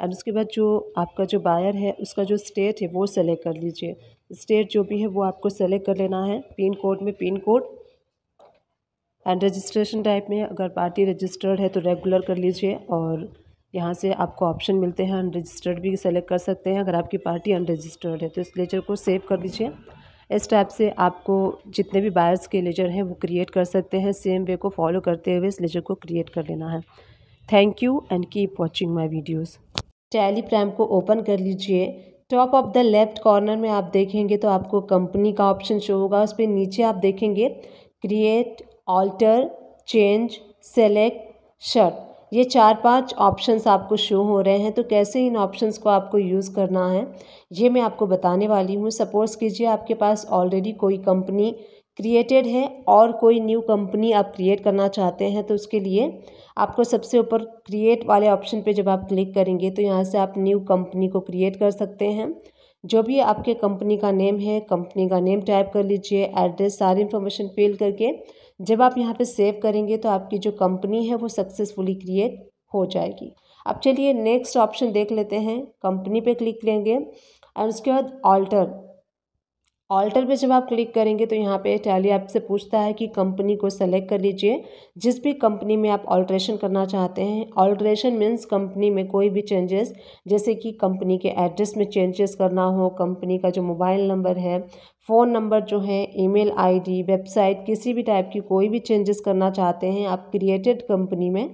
एंड उसके बाद जो आपका जो बायर है उसका जो स्टेट है वो सेलेक्ट कर लीजिए स्टेट जो भी है वो आपको सेलेक्ट कर लेना है पिन कोड में pin code and registration type में अगर पार्टी रजिस्टर्ड है तो रेगुलर कर लीजिए और यहाँ से आपको ऑप्शन मिलते हैं अनरजिस्टर्ड भी सेलेक्ट कर सकते हैं अगर आपकी पार्टी अनरजिस्टर्ड है तो इस लेजर को सेव कर लीजिए इस टाइप से आपको जितने भी बायर्स के लेजर हैं वो क्रिएट कर सकते हैं सेम वे को फॉलो करते हुए इस लेजर को क्रिएट कर लेना है thank you and keep watching my videos Tally prime को ओपन कर लीजिए top of the left corner में आप देखेंगे तो आपको कंपनी का ऑप्शन शो होगा उस पर नीचे आप देखेंगे create alter change select shut ये चार पांच ऑप्शंस आपको शो हो रहे हैं तो कैसे इन ऑप्शंस को आपको यूज़ करना है ये मैं आपको बताने वाली हूँ सपोज कीजिए आपके पास ऑलरेडी कोई कंपनी क्रिएटेड है और कोई न्यू कंपनी आप क्रिएट करना चाहते हैं तो उसके लिए आपको सबसे ऊपर क्रिएट वाले ऑप्शन पे जब आप क्लिक करेंगे तो यहाँ से आप न्यू कंपनी को क्रिएट कर सकते हैं जो भी आपके कंपनी का नेम है कंपनी का नेम टाइप कर लीजिए एड्रेस सारी इन्फॉर्मेशन फिल करके जब आप यहाँ पे सेव करेंगे तो आपकी जो कंपनी है वो सक्सेसफुली क्रिएट हो जाएगी अब चलिए नेक्स्ट ऑप्शन देख लेते हैं कंपनी पे क्लिक करेंगे और उसके बाद ऑल्टर ऑल्टर पे जब आप क्लिक करेंगे तो यहाँ पे टैली आपसे पूछता है कि कंपनी को सेलेक्ट कर लीजिए जिस भी कंपनी में आप ऑल्ट्रेशन करना चाहते हैं ऑल्ट्रेशन मीन्स कंपनी में कोई भी चेंजेस जैसे कि कंपनी के एड्रेस में चेंजेस करना हो कंपनी का जो मोबाइल नंबर है फ़ोन नंबर जो है ईमेल आईडी वेबसाइट किसी भी टाइप की कोई भी चेंजेस करना चाहते हैं आप क्रिएटेड कंपनी में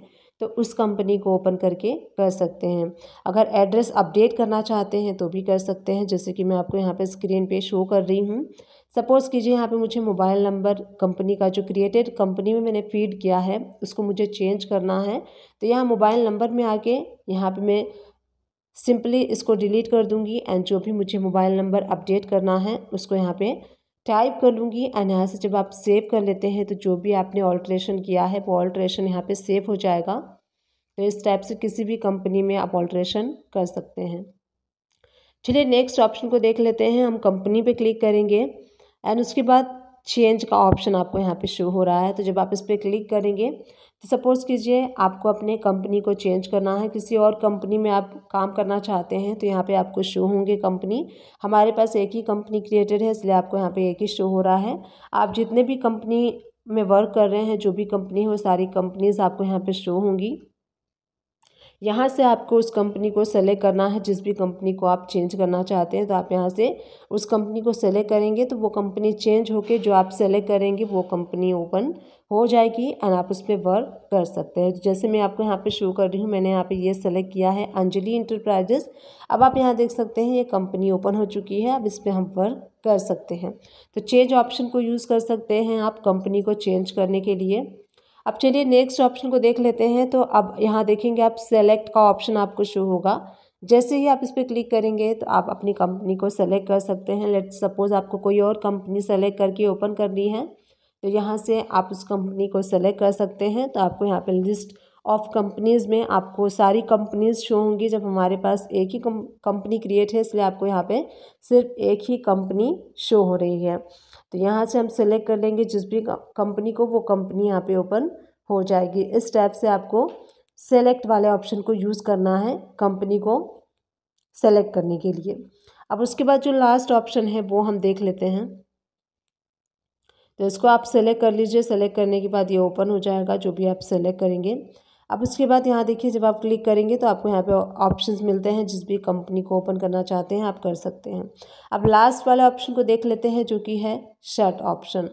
तो उस कंपनी को ओपन करके कर सकते हैं अगर एड्रेस अपडेट करना चाहते हैं तो भी कर सकते हैं जैसे कि मैं आपको यहाँ पे स्क्रीन पे शो कर रही हूँ सपोज़ कीजिए यहाँ पे मुझे मोबाइल नंबर कंपनी का जो क्रिएटेड कंपनी में मैंने फीड किया है उसको मुझे चेंज करना है तो यहाँ मोबाइल नंबर में आके यहाँ पर मैं सिंपली इसको डिलीट कर दूँगी एंड जो भी मुझे मोबाइल नंबर अपडेट करना है उसको यहाँ पर टाइप कर लूँगी एंड यहाँ से जब आप सेव कर लेते हैं तो जो भी आपने ऑल्ट्रेशन किया है वो ऑल्ट्रेशन यहाँ पे सेव हो जाएगा तो इस टाइप से किसी भी कंपनी में आप ऑल्ट्रेशन कर सकते हैं चलिए नेक्स्ट ऑप्शन को देख लेते हैं हम कंपनी पे क्लिक करेंगे एंड उसके बाद चेंज का ऑप्शन आपको यहाँ पे शो हो रहा है तो जब आप इस पर क्लिक करेंगे तो सपोज़ कीजिए आपको अपने कंपनी को चेंज करना है किसी और कंपनी में आप काम करना चाहते हैं तो यहाँ पे आपको शो होंगे कंपनी हमारे पास एक ही कंपनी क्रिएटेड है इसलिए आपको यहाँ पे एक ही शो हो रहा है आप जितने भी कंपनी में वर्क कर रहे हैं जो भी कंपनी हो सारी कंपनीज आपको यहाँ पे शो होंगी यहाँ से आपको उस कंपनी को सेलेक्ट करना है जिस भी कंपनी को आप चेंज करना चाहते हैं तो आप यहाँ से उस कंपनी को सेलेक्ट करेंगे तो वो कंपनी चेंज होकर जो आप सेलेक्ट करेंगे वो कंपनी ओपन हो जाएगी एंड आप उस पर वर्क कर सकते हैं तो जैसे मैं आपको यहाँ पे शो कर रही हूँ मैंने यहाँ पे ये सेलेक्ट किया है अंजलि इंटरप्राइजेस अब आप यहाँ देख सकते हैं ये कंपनी ओपन हो चुकी है अब इस पर हम वर्क कर सकते हैं तो चेंज ऑप्शन को यूज़ कर सकते हैं आप कंपनी को चेंज करने के लिए अब चलिए नेक्स्ट ऑप्शन को देख लेते हैं तो अब यहाँ देखेंगे आप सेलेक्ट का ऑप्शन आपको शो होगा जैसे ही आप इस पर क्लिक करेंगे तो आप अपनी कंपनी को सेलेक्ट कर सकते हैं लेट सपोज़ आपको कोई और कंपनी सेलेक्ट करके ओपन करनी है तो यहाँ से आप उस कंपनी को सेलेक्ट कर सकते हैं तो आपको यहाँ पे लिस्ट ऑफ कंपनीज़ में आपको सारी कंपनीज़ शो होंगी जब हमारे पास एक ही कंपनी क्रिएट है इसलिए आपको यहाँ पे सिर्फ एक ही कंपनी शो हो रही है तो यहाँ से हम सेलेक्ट कर लेंगे जिस भी कंपनी को वो कंपनी यहाँ पे ओपन हो जाएगी इस टाइप से आपको सेलेक्ट वाले ऑप्शन को यूज़ करना है कंपनी को सेलेक्ट करने के लिए अब उसके बाद जो लास्ट ऑप्शन है वो हम देख लेते हैं तो इसको आप सेलेक्ट कर लीजिए सेलेक्ट करने के बाद ये ओपन हो जाएगा जो भी आप सेलेक्ट करेंगे अब उसके बाद यहाँ देखिए जब आप क्लिक करेंगे तो आपको यहाँ पे ऑप्शंस मिलते हैं जिस भी कंपनी को ओपन करना चाहते हैं आप कर सकते हैं अब लास्ट वाले ऑप्शन को देख लेते हैं जो कि है शर्ट ऑप्शन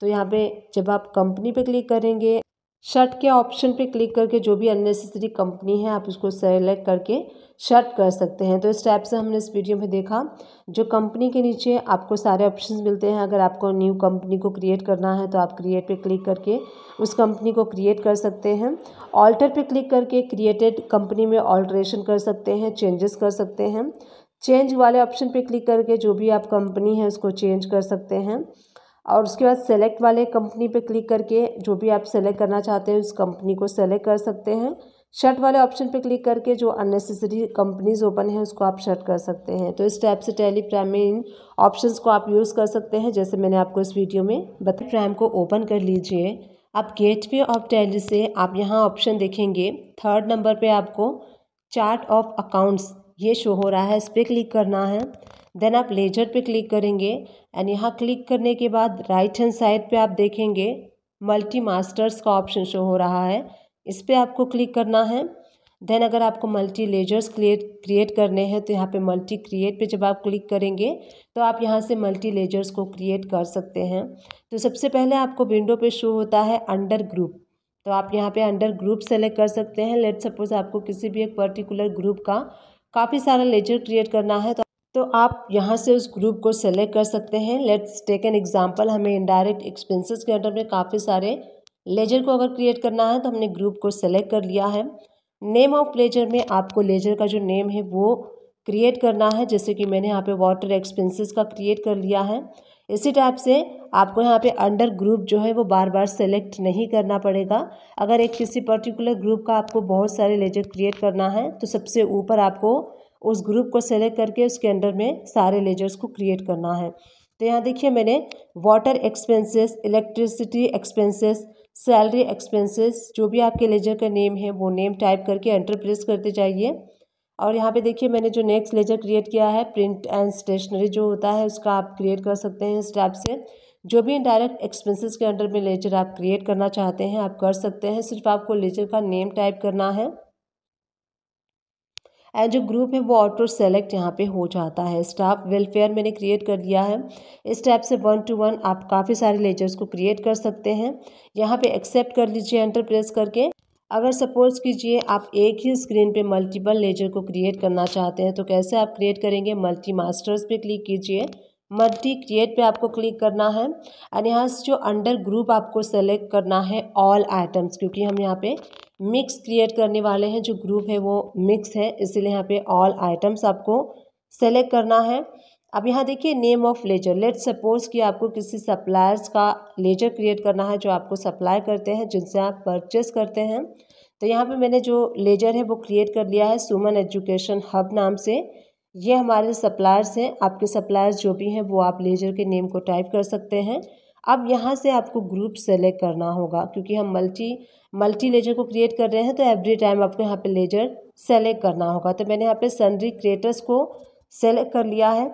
तो यहाँ पे जब आप कंपनी पे क्लिक करेंगे शर्ट के ऑप्शन पे क्लिक करके जो भी अननेसेसरी कंपनी है आप उसको सेलेक्ट करके शर्ट कर सकते हैं तो इस टाइप से हमने इस वीडियो में देखा जो कंपनी के नीचे आपको सारे ऑप्शंस मिलते हैं अगर आपको न्यू कंपनी को क्रिएट करना है तो आप क्रिएट पे क्लिक करके उस कंपनी को क्रिएट कर सकते हैं ऑल्टर पे क्लिक करके क्रिएटेड कंपनी में ऑल्ट्रेशन कर सकते हैं चेंजेस कर सकते हैं चेंज वाले ऑप्शन पर क्लिक करके जो भी आप कंपनी है उसको चेंज कर सकते हैं और उसके बाद सेलेक्ट वाले कंपनी पे क्लिक करके जो भी आप सेलेक्ट करना चाहते हैं उस कंपनी को सेलेक्ट कर सकते हैं शर्ट वाले ऑप्शन पे क्लिक करके जो अननेसेसरी कंपनीज ओपन है उसको आप शर्ट कर सकते हैं तो इस टाइप से टेली प्रैमिंग ऑप्शन को आप यूज़ कर सकते हैं जैसे मैंने आपको इस वीडियो में बता प्रैम को ओपन कर लीजिए आप गेटवे ऑफ टैली से आप यहाँ ऑप्शन देखेंगे थर्ड नंबर पर आपको चार्ट ऑफ अकाउंट्स ये शो हो रहा है इस पर क्लिक करना है देन आप लेजर पे क्लिक करेंगे एंड यहाँ क्लिक करने के बाद राइट हैंड साइड पे आप देखेंगे मल्टी मास्टर्स का ऑप्शन शो हो रहा है इस पर आपको क्लिक करना है देन अगर आपको मल्टी लेजर्स क्रिएट क्रिएट करने हैं तो यहाँ पे मल्टी क्रिएट पे जब आप क्लिक करेंगे तो आप यहाँ से मल्टी लेजर्स को क्रिएट कर सकते हैं तो सबसे पहले आपको विंडो पे शो होता है अंडर ग्रुप तो आप यहाँ पे अंडर ग्रुप सेलेक्ट कर सकते हैं लेट सपोज आपको किसी भी एक पर्टिकुलर ग्रुप का काफ़ी सारा लेजर क्रिएट करना है तो तो आप यहाँ से उस ग्रुप को सेलेक्ट कर सकते हैं लेट्स टेक एन एग्जांपल हमें इनडायरेक्ट एक्सपेंसेस के अंडर में काफ़ी सारे लेजर को अगर क्रिएट करना है तो हमने ग्रुप को सेलेक्ट कर लिया है नेम ऑफ लेजर में आपको लेजर का जो नेम है वो क्रिएट करना है जैसे कि मैंने यहाँ पे वाटर एक्सपेंसेस का क्रिएट कर लिया है इसी टाइप से आपको यहाँ पे अंडर ग्रुप जो है वो बार बार सेलेक्ट नहीं करना पड़ेगा अगर एक किसी पर्टिकुलर ग्रुप का आपको बहुत सारे लेजर क्रिएट करना है तो सबसे ऊपर आपको उस ग्रुप को सेलेक्ट करके उसके अंडर में सारे लेजर्स को क्रिएट करना है तो यहाँ देखिए मैंने water expenses electricity expenses salary expenses जो भी आपके लेजर का नेम है वो नेम टाइप करके एंटर प्रेस करते जाइए और यहाँ पे देखिए मैंने जो नेक्स्ट लेजर क्रिएट किया है प्रिंट एंड स्टेशनरी जो होता है उसका आप क्रिएट कर सकते हैं इस टाइप से जो भी डायरेक्ट एक्सपेंसेस के अंडर में लेजर आप क्रिएट करना चाहते हैं आप कर सकते हैं सिर्फ आपको लेजर का नेम टाइप करना है एंड जो ग्रुप है वो ऑटो सेलेक्ट यहाँ पे हो जाता है स्टाफ वेलफेयर मैंने क्रिएट कर दिया है इस टाइप से वन टू वन आप काफ़ी सारे लेजर्स को क्रिएट कर सकते हैं यहाँ पे एक्सेप्ट कर लीजिए एंटर प्रेस करके अगर सपोज कीजिए आप एक ही स्क्रीन पे मल्टीपल लेजर को क्रिएट करना चाहते हैं तो कैसे आप क्रिएट करेंगे मल्टी मास्टर्स पर क्लिक कीजिए मल्टी क्रिएट पे आपको क्लिक करना है और यहाँ से जो अंडर ग्रुप आपको सेलेक्ट करना है ऑल आइटम्स क्योंकि हम यहाँ पे मिक्स क्रिएट करने वाले हैं जो ग्रुप है वो मिक्स है इसीलिए यहाँ पे ऑल आइटम्स आपको सेलेक्ट करना है अब यहाँ देखिए name of ledger let suppose कि आपको किसी सप्लायर्स का लेजर क्रिएट करना है जो आपको सप्लाई करते हैं जिनसे आप परचेस करते हैं तो यहाँ पे मैंने जो लेजर है वो क्रिएट कर लिया है सुमन एजुकेशन हब नाम से ये हमारे सप्लायर्स हैं आपके सप्लायर्स जो भी हैं वो आप लेजर के नेम को टाइप कर सकते हैं अब यहाँ से आपको ग्रुप सेलेक्ट करना होगा क्योंकि हम मल्टी मल्टी लेजर को क्रिएट कर रहे हैं तो एवरी टाइम आपको यहाँ पे लेजर सेलेक्ट करना होगा तो मैंने यहाँ पे सनरी क्रिएटर्स को सेलेक्ट कर लिया है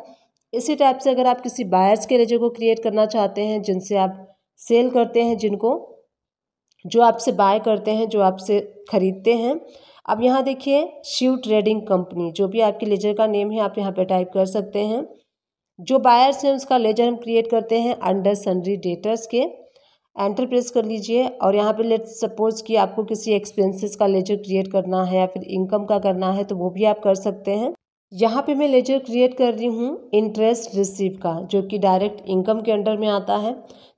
इसी टाइप से अगर आप किसी बायर्स के लेजर को क्रिएट करना चाहते हैं जिनसे आप सेल करते हैं जिनको जो आपसे बाय करते हैं जो आपसे ख़रीदते हैं अब यहाँ देखिए शिव ट्रेडिंग कंपनी जो भी आपके लेजर का नेम है आप यहाँ पर टाइप कर सकते हैं जो बायर्स हैं उसका लेजर हम क्रिएट करते हैं अंडर सनरी डेटर्स के एंटर प्रेस कर लीजिए और यहाँ पे लेट सपोज कि आपको किसी एक्सपेंसेस का लेजर क्रिएट करना है या फिर इनकम का करना है तो वो भी आप कर सकते हैं यहाँ पे मैं लेजर क्रिएट कर रही हूँ इंटरेस्ट रिसीव का जो कि डायरेक्ट इनकम के अंडर में आता है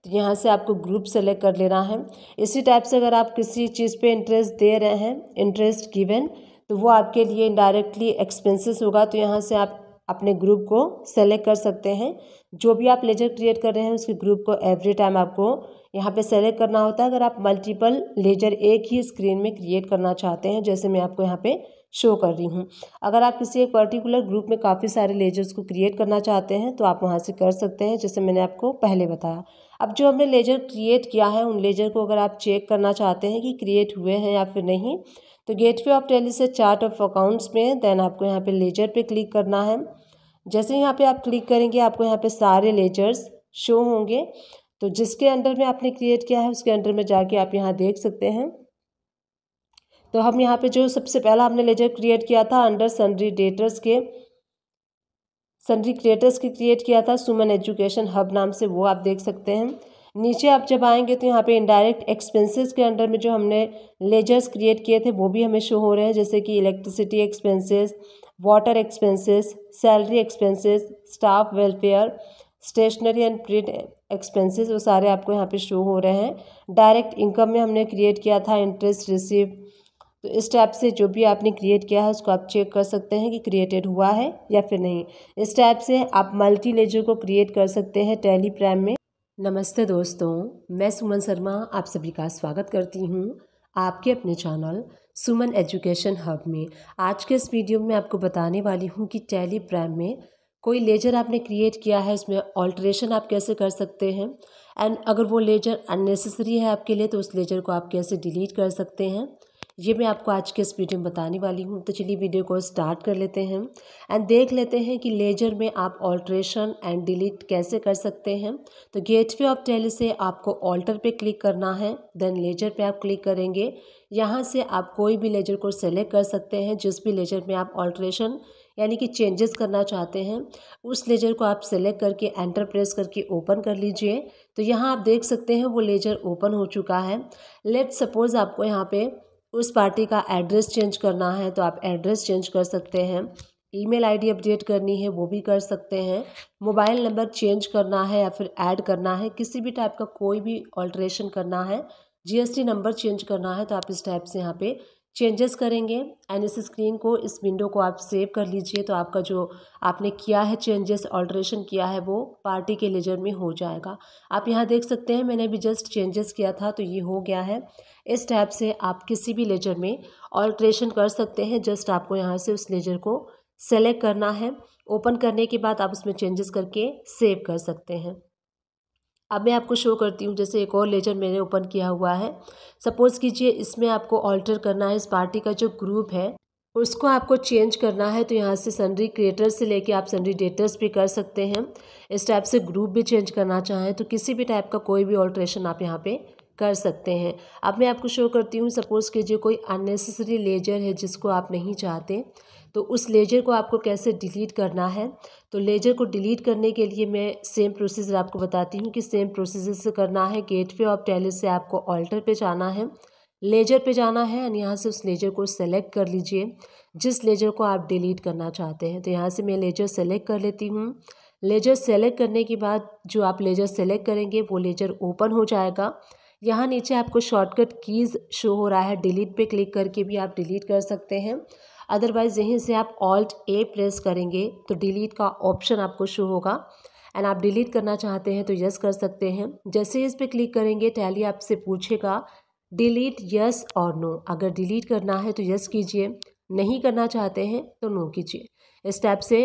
तो यहाँ से आपको ग्रुप सेलेक्ट कर लेना है इसी टाइप से अगर आप किसी चीज़ पे इंटरेस्ट दे रहे हैं इंटरेस्ट गिवन तो वो आपके लिए इनडायरेक्टली एक्सपेंसेस होगा तो यहाँ से आप अपने ग्रुप को सेलेक्ट कर सकते हैं जो भी आप लेजर क्रिएट कर रहे हैं उसके ग्रुप को एवरी टाइम आपको यहाँ पे सेलेक्ट करना होता है अगर आप मल्टीपल लेजर एक ही स्क्रीन में क्रिएट करना चाहते हैं जैसे मैं आपको यहाँ पे शो कर रही हूँ अगर आप किसी एक पर्टिकुलर ग्रुप में काफ़ी सारे लेजर्स को क्रिएट करना चाहते हैं तो आप वहाँ से कर सकते हैं जैसे मैंने आपको पहले बताया अब जो हमने लेजर क्रिएट किया है उन लेजर को अगर आप चेक करना चाहते हैं कि क्रिएट हुए हैं या फिर नहीं तो गेटवे ऑफ टैली से चार्ट ऑफ अकाउंट्स में देन आपको यहाँ पे लेजर पे क्लिक करना है जैसे यहाँ पे आप क्लिक करेंगे आपको यहाँ पे सारे लेजर्स शो होंगे तो जिसके अंडर में आपने क्रिएट किया है उसके अंडर में जाके आप यहाँ देख सकते हैं तो हम यहाँ पे जो सबसे पहला हमने लेजर क्रिएट किया था अंडर सनरी डेटर्स के सनरी क्रिएटर्स के क्रिएट किया था सुमन एजुकेशन हब नाम से वो आप देख सकते हैं नीचे आप जब आएंगे तो यहाँ पे इनडायरेक्ट एक्सपेंसेस के अंडर में जो हमने लेजर्स क्रिएट किए थे वो भी हमें शो हो रहे हैं जैसे कि electricity expenses water expenses salary expenses staff welfare stationery and print expenses वो सारे आपको यहाँ पे शो हो रहे हैं डायरेक्ट इनकम में हमने क्रिएट किया था इंटरेस्ट रिसीव तो इस टैब से जो भी आपने क्रिएट किया है उसको आप चेक कर सकते हैं कि क्रिएटेड हुआ है या फिर नहीं इस टैब से आप मल्टी लेजर को क्रिएट कर सकते हैं टेली प्राइम में नमस्ते दोस्तों मैं सुमन शर्मा आप सभी का स्वागत करती हूँ आपके अपने चैनल सुमन एजुकेशन हब में आज के इस वीडियो में आपको बताने वाली हूँ कि टैली प्राइम में कोई लेजर आपने क्रिएट किया है उसमें ऑल्ट्रेशन आप कैसे कर सकते हैं एंड अगर वो लेजर अननेसेसरी है आपके लिए तो उस लेजर को आप कैसे डिलीट कर सकते हैं ये मैं आपको आज के इस वीडियो में बताने वाली हूँ तो चलिए वीडियो को स्टार्ट कर लेते हैं एंड देख लेते हैं कि लेजर में आप ऑल्ट्रेशन एंड डिलीट कैसे कर सकते हैं तो गेटवे ऑफ टेल से आपको ऑल्टर पे क्लिक करना है देन लेजर पे आप क्लिक करेंगे यहाँ से आप कोई भी लेजर को सेलेक्ट कर सकते हैं जिस भी लेजर में आप ऑल्ट्रेशन यानी कि चेंजेस करना चाहते हैं उस लेजर को आप सेलेक्ट करके एंटर प्रेस करके ओपन कर लीजिए तो यहाँ आप देख सकते हैं वो लेजर ओपन हो चुका है लेट सपोज़ आपको यहाँ पे उस पार्टी का एड्रेस चेंज करना है तो आप एड्रेस चेंज कर सकते हैं ईमेल आईडी अपडेट करनी है वो भी कर सकते हैं मोबाइल नंबर चेंज करना है या फिर ऐड करना है किसी भी टाइप का कोई भी ऑल्ट्रेशन करना है जीएसटी नंबर चेंज करना है तो आप इस टाइप से यहाँ पे चेंजेस करेंगे एंड इस स्क्रीन को इस विंडो को आप सेव कर लीजिए तो आपका जो आपने किया है चेंजेस ऑल्ट्रेशन किया है वो पार्टी के लेजर में हो जाएगा आप यहाँ देख सकते हैं मैंने अभी जस्ट चेंजेस किया था तो ये हो गया है इस टैब से आप किसी भी लेजर में ऑल्ट्रेशन कर सकते हैं जस्ट आपको यहाँ से उस लेजर को सेलेक्ट करना है ओपन करने के बाद आप उसमें चेंजेस करके सेव कर सकते हैं अब मैं आपको शो करती हूँ जैसे एक और लेजर मैंने ओपन किया हुआ है सपोज़ कीजिए इसमें आपको ऑल्टर करना है इस पार्टी का जो ग्रुप है उसको आपको चेंज करना है तो यहाँ से सनरी क्रिएटर से लेके आप सनरी डेटर्स भी कर सकते हैं इस टाइप से ग्रुप भी चेंज करना चाहें तो किसी भी टाइप का कोई भी ऑल्ट्रेशन आप यहाँ पे कर सकते हैं अब मैं आपको शो करती हूँ सपोज़ कीजिए कोई अननेसेसरी लेजर है जिसको आप नहीं चाहते तो उस लेजर को आपको कैसे डिलीट करना है तो लेजर को डिलीट करने के लिए मैं सेम प्रोसीजर आपको बताती हूँ कि सेम प्रोसीजर से करना है गेटवे ऑफ टैली से आपको ऑल्टर पे जाना है लेजर पे जाना है एंड यहाँ से उस लेजर को सेलेक्ट कर लीजिए जिस लेजर को आप डिलीट करना चाहते हैं तो यहाँ से मैं लेजर सेलेक्ट कर लेती हूँ लेजर सेलेक्ट करने के बाद जो आप लेजर सेलेक्ट करेंगे वो लेजर ओपन हो जाएगा यहाँ नीचे आपको शॉर्टकट कीज़ शो हो रहा है डिलीट पे क्लिक करके भी आप डिलीट कर सकते हैं अदरवाइज़ यहीं से आप ऑल्ट ए प्रेस करेंगे तो डिलीट का ऑप्शन आपको शो होगा एंड आप डिलीट करना चाहते हैं तो यस कर सकते हैं जैसे इस पर क्लिक करेंगे टैली आपसे पूछेगा डिलीट यस और नो अगर डिलीट करना है तो यस कीजिए नहीं करना चाहते हैं तो नो कीजिए इस टैप से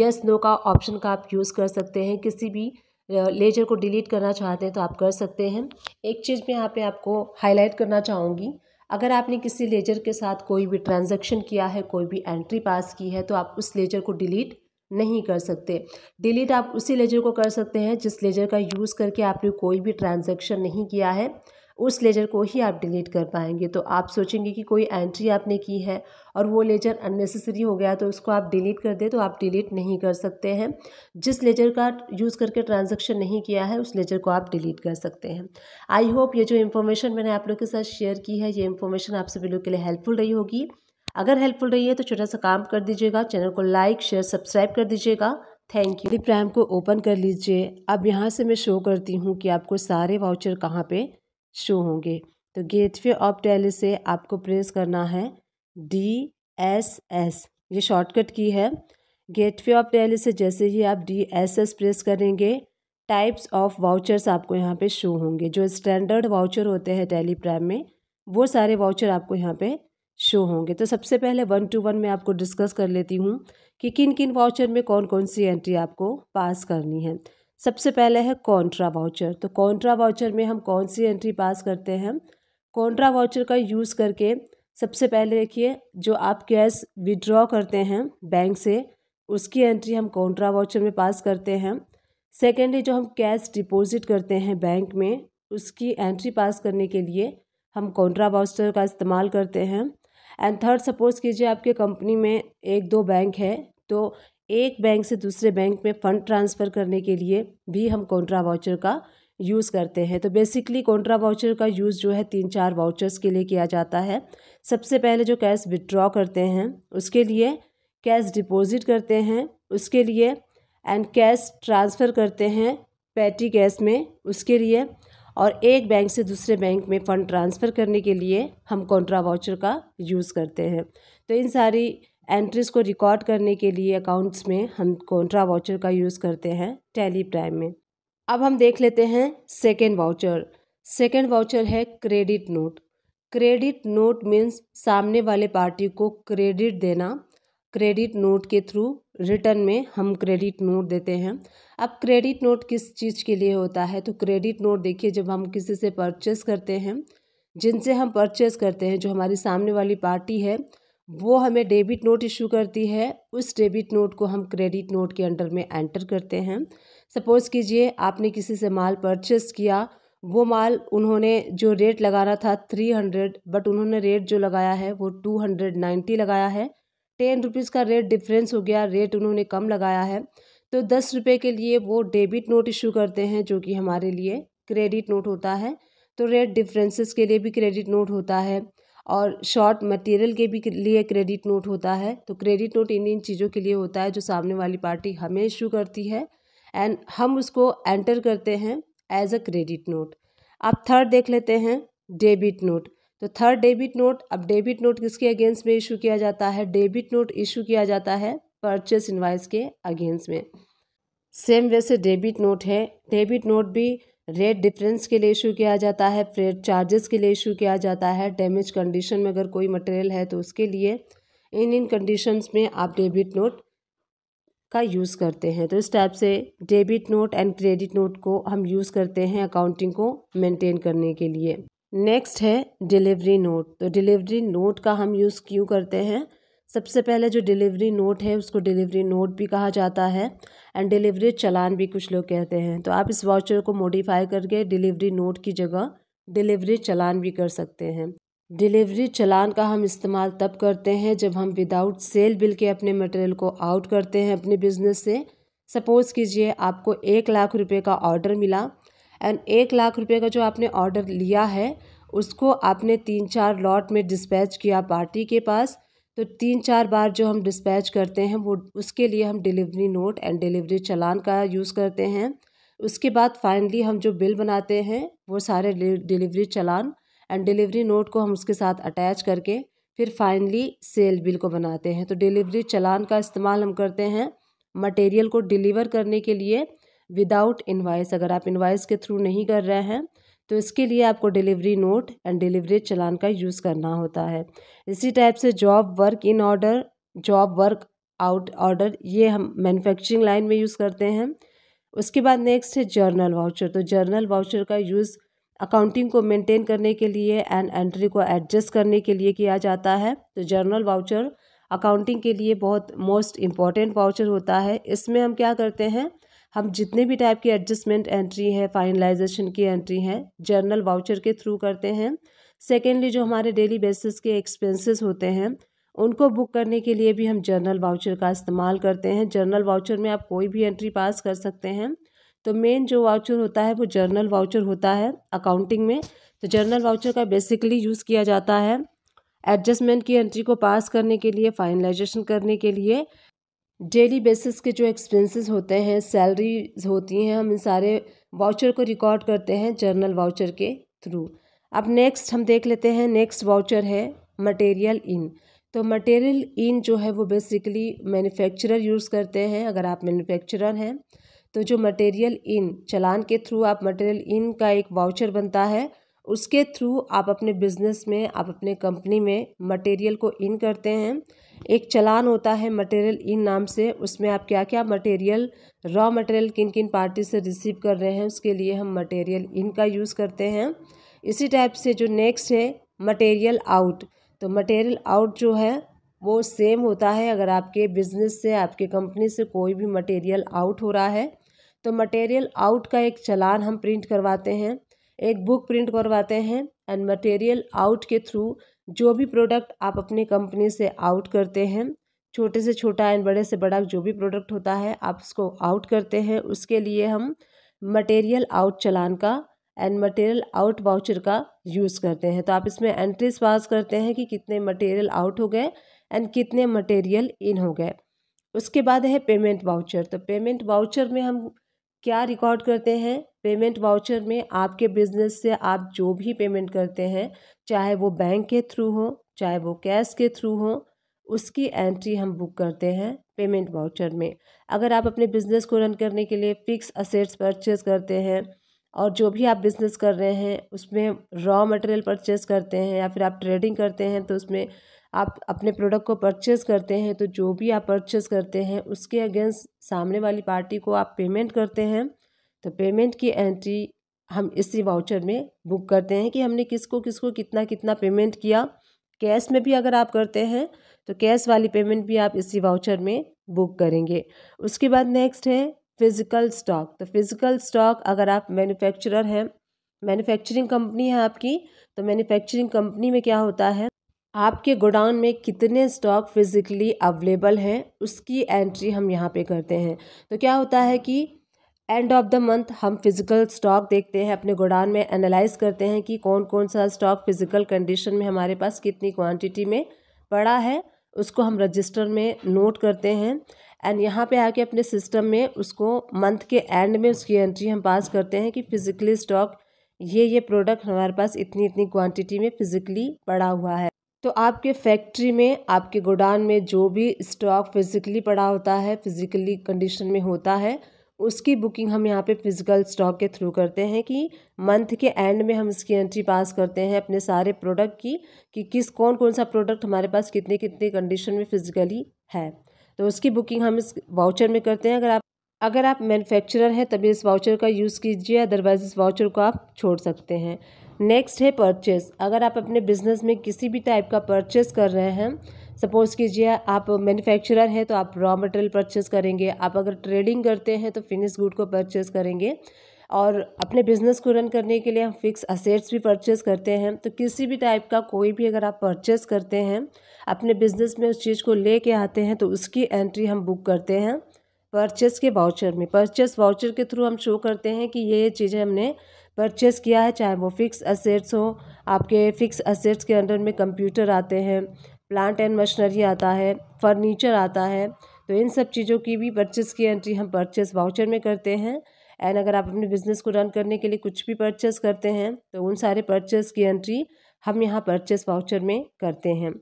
यस नो का ऑप्शन का आप यूज़ कर सकते हैं किसी भी लेजर को डिलीट करना चाहते हैं तो आप कर सकते हैं एक चीज़ मैं यहाँ पे आपको हाईलाइट करना चाहूँगी अगर आपने किसी लेजर के साथ कोई भी ट्रांजैक्शन किया है कोई भी एंट्री पास की है तो आप उस लेजर को डिलीट नहीं कर सकते डिलीट आप उसी लेजर को कर सकते हैं जिस लेजर का यूज़ करके आपने कोई भी ट्रांजैक्शन नहीं किया है उस लेजर को ही आप डिलीट कर पाएंगे तो आप सोचेंगे कि कोई एंट्री आपने की है और वो लेजर अननेसेसरी हो गया तो उसको आप डिलीट कर दे तो आप डिलीट नहीं कर सकते हैं जिस लेजर का यूज़ करके ट्रांजेक्शन नहीं किया है उस लेजर को आप डिलीट कर सकते हैं आई होप ये जो इन्फॉर्मेशन मैंने आप लोग के साथ शेयर की है ये इन्फॉर्मेशन आप सभी लोग के लिए हेल्पफुल रही होगी अगर हेल्पफुल रही है तो छोटा सा काम कर दीजिएगा चैनल को लाइक शेयर सब्सक्राइब कर दीजिएगा थैंक यू प्राइम को ओपन कर लीजिए अब यहाँ से मैं शो करती हूँ कि आपको सारे वाउचर कहाँ पे शो होंगे तो गेटवे ऑफ टैली से आपको प्रेस करना है डी एस एस ये शॉर्टकट की है गेटवे ऑफ टैली से जैसे ही आप डी एस एस प्रेस करेंगे टाइप्स ऑफ वाउचर्स आपको यहाँ पे शो होंगे जो स्टैंडर्ड वाउचर होते हैं टैली प्राइम में वो सारे वाउचर आपको यहाँ पे शो होंगे तो सबसे पहले वन टू वन में आपको डिस्कस कर लेती हूँ कि किन किन वाउचर में कौन कौन सी एंट्री आपको पास करनी है सबसे पहले है कॉन्ट्रा वाउचर तो कॉन्ट्रा वाउचर में हम कौन सी एंट्री पास करते हैं कॉन्ट्रा वाउचर का यूज़ करके सबसे पहले देखिए जो आप कैश विड्रॉ करते हैं बैंक से उसकी एंट्री हम कॉन्ट्रा वाउचर में पास करते हैं सेकेंडली जो हम कैश डिपॉजिट करते हैं बैंक में उसकी एंट्री पास करने के लिए हम कॉन्ट्रा वाउचर का इस्तेमाल करते हैं एंड थर्ड सपोज़ कीजिए आपके कंपनी में एक दो बैंक है तो एक बैंक से दूसरे बैंक में फ़ंड ट्रांसफ़र करने के लिए भी हम कॉन्ट्रा वाउचर का यूज़ करते हैं तो बेसिकली कॉन्ट्रा वाउचर का यूज़ जो है तीन चार वाउचर्स के लिए किया जाता है सबसे पहले जो कैश विड्रॉ करते हैं उसके लिए कैश डिपॉजिट करते हैं उसके लिए एंड कैश ट्रांसफ़र करते हैं पैटी कैश में उसके लिए और एक बैंक से दूसरे बैंक में फ़ंड ट्रांसफ़र करने के लिए हम कॉन्ट्रा वाउचर का यूज़ करते हैं तो इन सारी एंट्रीज़ को रिकॉर्ड करने के लिए अकाउंट्स में हम कॉन्ट्रा वाउचर का यूज़ करते हैं टैली प्राइम में अब हम देख लेते हैं सेकेंड वाउचर सेकेंड वाउचर है credit note credit note means सामने वाले पार्टी को क्रेडिट देना क्रेडिट नोट के थ्रू रिटर्न में हम क्रेडिट नोट देते हैं अब क्रेडिट नोट किस चीज़ के लिए होता है तो क्रेडिट नोट देखिए जब हम किसी से परचेस करते हैं जिनसे हम परचेस करते हैं जो हमारी सामने वाली पार्टी है वो हमें डेबिट नोट इशू करती है उस डेबिट नोट को हम क्रेडिट नोट के अंडर में एंटर करते हैं सपोज़ कीजिए आपने किसी से माल परचेस किया वो माल उन्होंने जो रेट लगाना था थ्री हंड्रेड बट उन्होंने रेट जो लगाया है वो टू हंड्रेड नाइन्टी लगाया है टेन रुपीज़ का रेट डिफरेंस हो गया रेट उन्होंने कम लगाया है तो दस रुपये के लिए वो डेबिट नोट इशू करते हैं जो कि हमारे लिए क्रेडिट नोट होता है तो रेट डिफरेंसेस के लिए भी क्रेडिट नोट होता है और शॉर्ट मटेरियल के भी लिए क्रेडिट नोट होता है तो क्रेडिट नोट इन इन चीज़ों के लिए होता है जो सामने वाली पार्टी हमें इशू करती है एंड हम उसको एंटर करते हैं एज अ क्रेडिट नोट अब थर्ड देख लेते हैं डेबिट नोट तो थर्ड डेबिट नोट अब डेबिट नोट किसके अगेंस्ट में इशू किया जाता है डेबिट नोट इशू किया जाता है परचेस इन्वाइस के अगेंस्ट में सेम वैसे डेबिट नोट है डेबिट नोट भी रेट डिफरेंस के लिए इशू किया जाता है फ्रेट चार्जेस के लिए इशू किया जाता है डैमेज कंडीशन में अगर कोई मटेरियल है तो उसके लिए इन इन कंडीशंस में आप डेबिट नोट का यूज़ करते हैं तो इस टाइप से debit note and credit note को हम यूज़ करते हैं अकाउंटिंग को मेंटेन करने के लिए नेक्स्ट है डिलीवरी नोट तो डिलीवरी नोट का हम यूज़ क्यों करते हैं सबसे पहले जो डिलीवरी नोट है उसको डिलीवरी नोट भी कहा जाता है एंड डिलीवरी चलान भी कुछ लोग कहते हैं तो आप इस वाउचर को मॉडिफाई करके डिलीवरी नोट की जगह डिलीवरी चलान भी कर सकते हैं डिलीवरी चलान का हम इस्तेमाल तब करते हैं जब हम विदाउट सेल बिल के अपने मटेरियल को आउट करते हैं अपने बिजनेस से सपोज़ कीजिए आपको एक लाख रुपये का ऑर्डर मिला एंड एक लाख रुपये का जो आपने ऑर्डर लिया है उसको आपने तीन चार लॉट में डिस्पैच किया पार्टी के पास तो तीन चार बार जो हम डिस्पैच करते हैं वो उसके लिए हम delivery note and delivery challan का यूज़ करते हैं उसके बाद फाइनली हम जो बिल बनाते हैं वो सारे delivery challan and delivery note को हम उसके साथ अटैच करके फिर फाइनली सेल बिल को बनाते हैं तो डिलीवरी चलान का इस्तेमाल हम करते हैं मटेरियल को डिलीवर करने के लिए विदाउट इन्वाइस अगर आप इन्वाइस के थ्रू नहीं कर रहे हैं तो इसके लिए आपको delivery note and delivery challan का यूज़ करना होता है इसी टाइप से job work in order job work out order ये हम मैन्युफैक्चरिंग लाइन में यूज़ करते हैं उसके बाद नेक्स्ट है जर्नल वाउचर तो जर्नल वाउचर का यूज़ अकाउंटिंग को मेंटेन करने के लिए एंड एंट्री को एडजस्ट करने के लिए किया जाता है तो जर्नल वाउचर अकाउंटिंग के लिए बहुत मोस्ट इम्पॉर्टेंट वाउचर होता है इसमें हम क्या करते हैं हम जितने भी टाइप की एडजस्टमेंट एंट्री है फाइनलाइजेशन की एंट्री है जर्नल वाउचर के थ्रू करते हैं सेकेंडली जो हमारे डेली बेसिस के एक्सपेंसेस होते हैं उनको बुक करने के लिए भी हम जर्नल वाउचर का इस्तेमाल करते हैं जर्नल वाउचर में आप कोई भी एंट्री पास कर सकते हैं तो मेन जो वाउचर होता है वो जर्नल वाउचर होता है अकाउंटिंग में तो जर्नल वाउचर का बेसिकली यूज़ किया जाता है एडजस्टमेंट की एंट्री को पास करने के लिए फाइनलाइजेशन करने के लिए डेली बेसिस के जो एक्सपेंसेस होते हैं सैलरीज होती हैं हम इन सारे वाउचर को रिकॉर्ड करते हैं जर्नल वाउचर के थ्रू अब नेक्स्ट हम देख लेते हैं नेक्स्ट वाउचर है मटेरियल इन तो मटेरियल इन जो है वो बेसिकली मैन्युफैक्चरर यूज़ करते हैं अगर आप मैन्युफैक्चरर हैं तो जो मटेरियल इन चलान के थ्रू आप मटेरियल इन का एक वाउचर बनता है उसके थ्रू आप अपने बिजनेस में आप अपने कंपनी में मटेरियल को इन करते हैं एक चलान होता है मटेरियल इन नाम से उसमें आप क्या क्या मटेरियल रॉ मटेरियल किन किन पार्टी से रिसीव कर रहे हैं उसके लिए हम मटेरियल इन का यूज़ करते हैं इसी टाइप से जो नेक्स्ट है मटेरियल आउट तो मटेरियल आउट जो है वो सेम होता है अगर आपके बिजनेस से आपके कंपनी से कोई भी मटेरियल आउट हो रहा है तो मटेरियल आउट का एक चलान हम प्रिंट करवाते हैं एक बुक प्रिंट करवाते हैं एंड मटेरियल आउट के थ्रू जो भी प्रोडक्ट आप अपनी कंपनी से आउट करते हैं छोटे से छोटा एंड बड़े से बड़ा जो भी प्रोडक्ट होता है आप उसको आउट करते हैं उसके लिए हम मटेरियल आउट चलान का एंड मटेरियल आउट वाउचर का यूज़ करते हैं तो आप इसमें एंट्रीज पास करते हैं कि कितने मटेरियल आउट हो गए एंड कितने मटेरियल इन हो गए उसके बाद है पेमेंट वाउचर तो पेमेंट वाउचर में हम क्या रिकॉर्ड करते हैं पेमेंट वाउचर में आपके बिजनेस से आप जो भी पेमेंट करते हैं चाहे वो बैंक के थ्रू हो चाहे वो कैश के थ्रू हो उसकी एंट्री हम बुक करते हैं पेमेंट वाउचर में अगर आप अपने बिजनेस को रन करने के लिए फिक्स असेट्स परचेज करते हैं और जो भी आप बिज़नेस कर रहे हैं उसमें रॉ मटेरियल परचेस करते हैं या फिर आप ट्रेडिंग करते हैं तो उसमें आप अपने प्रोडक्ट को परचेस करते हैं तो जो भी आप परचेस करते हैं उसके अगेंस्ट सामने वाली पार्टी को आप पेमेंट करते हैं तो पेमेंट की एंट्री हम इसी वाउचर में बुक करते हैं कि हमने किसको किसको कितना कितना पेमेंट किया कैश में भी अगर आप करते हैं तो कैश वाली पेमेंट भी आप इसी वाउचर में बुक करेंगे उसके बाद नेक्स्ट है फिज़िकल स्टॉक तो फिज़िकल स्टॉक अगर आप मैन्युफैक्चरर हैं मैन्युफैक्चरिंग कंपनी है आपकी तो मैन्युफैक्चरिंग कंपनी में क्या होता है आपके गोडाउन में कितने स्टॉक फिज़िकली अवेलेबल हैं उसकी एंट्री हम यहाँ पे करते हैं तो क्या होता है कि एंड ऑफ द मंथ हम फिज़िकल स्टॉक देखते हैं अपने गोडाउन में एनालाइज करते हैं कि कौन कौन सा स्टॉक फिज़िकल कंडीशन में हमारे पास कितनी क्वांटिटी में पड़ा है उसको हम रजिस्टर में नोट करते हैं एंड यहाँ पे आके अपने सिस्टम में उसको मंथ के एंड में उसकी एंट्री हम पास करते हैं कि फिज़िकली स्टॉक ये ये प्रोडक्ट हमारे पास इतनी इतनी क्वांटिटी में फिज़िकली पड़ा हुआ है तो आपके फैक्ट्री में आपके गोडाउन में जो भी स्टॉक फिज़िकली पड़ा होता है फिज़िकली कंडीशन में होता है उसकी बुकिंग हम यहाँ पे फिज़िकल स्टॉक के थ्रू करते हैं कि मंथ के एंड में हम इसकी एंट्री पास करते हैं अपने सारे प्रोडक्ट की कि किस कौन कौन सा प्रोडक्ट हमारे पास कितने कितने कंडीशन में फिज़िकली है तो उसकी बुकिंग हम इस वाउचर में करते हैं अगर आप अगर आप मैन्युफैक्चरर हैं तभी इस वाउचर का यूज़ कीजिए अदरवाइज़ इस वाउचर को आप छोड़ सकते हैं नेक्स्ट है परचेस अगर आप अपने बिजनेस में किसी भी टाइप का परचेस कर रहे हैं सपोज़ कीजिए आप मैन्युफैक्चरर हैं तो आप रॉ मटेरियल परचेस करेंगे आप अगर ट्रेडिंग करते हैं तो फिनिश गुड को परचेस करेंगे और अपने बिजनेस को रन करने के लिए हम फिक्स असेट्स भी परचेस करते हैं तो किसी भी टाइप का कोई भी अगर आप परचेस करते हैं अपने बिजनेस में उस चीज़ को ले के आते हैं तो उसकी एंट्री हम बुक करते हैं परचेस के वाउचर में परचेस वाउचर के थ्रू हम शो करते हैं कि ये ये चीज़ें हमने परचेस किया है चाहे वो फिक्स असेट्स हो आपके फिक्स असेट्स के अंडर में कंप्यूटर आते हैं प्लांट एंड मशीनरी आता है फर्नीचर आता है तो इन सब चीज़ों की भी परचेस की एंट्री हम परचेस वाउचर में करते हैं एंड अगर आप अपने बिजनेस को रन करने के लिए कुछ भी परचेस करते हैं तो उन सारे परचेस की एंट्री हम यहाँ परचेस वाउचर में करते हैं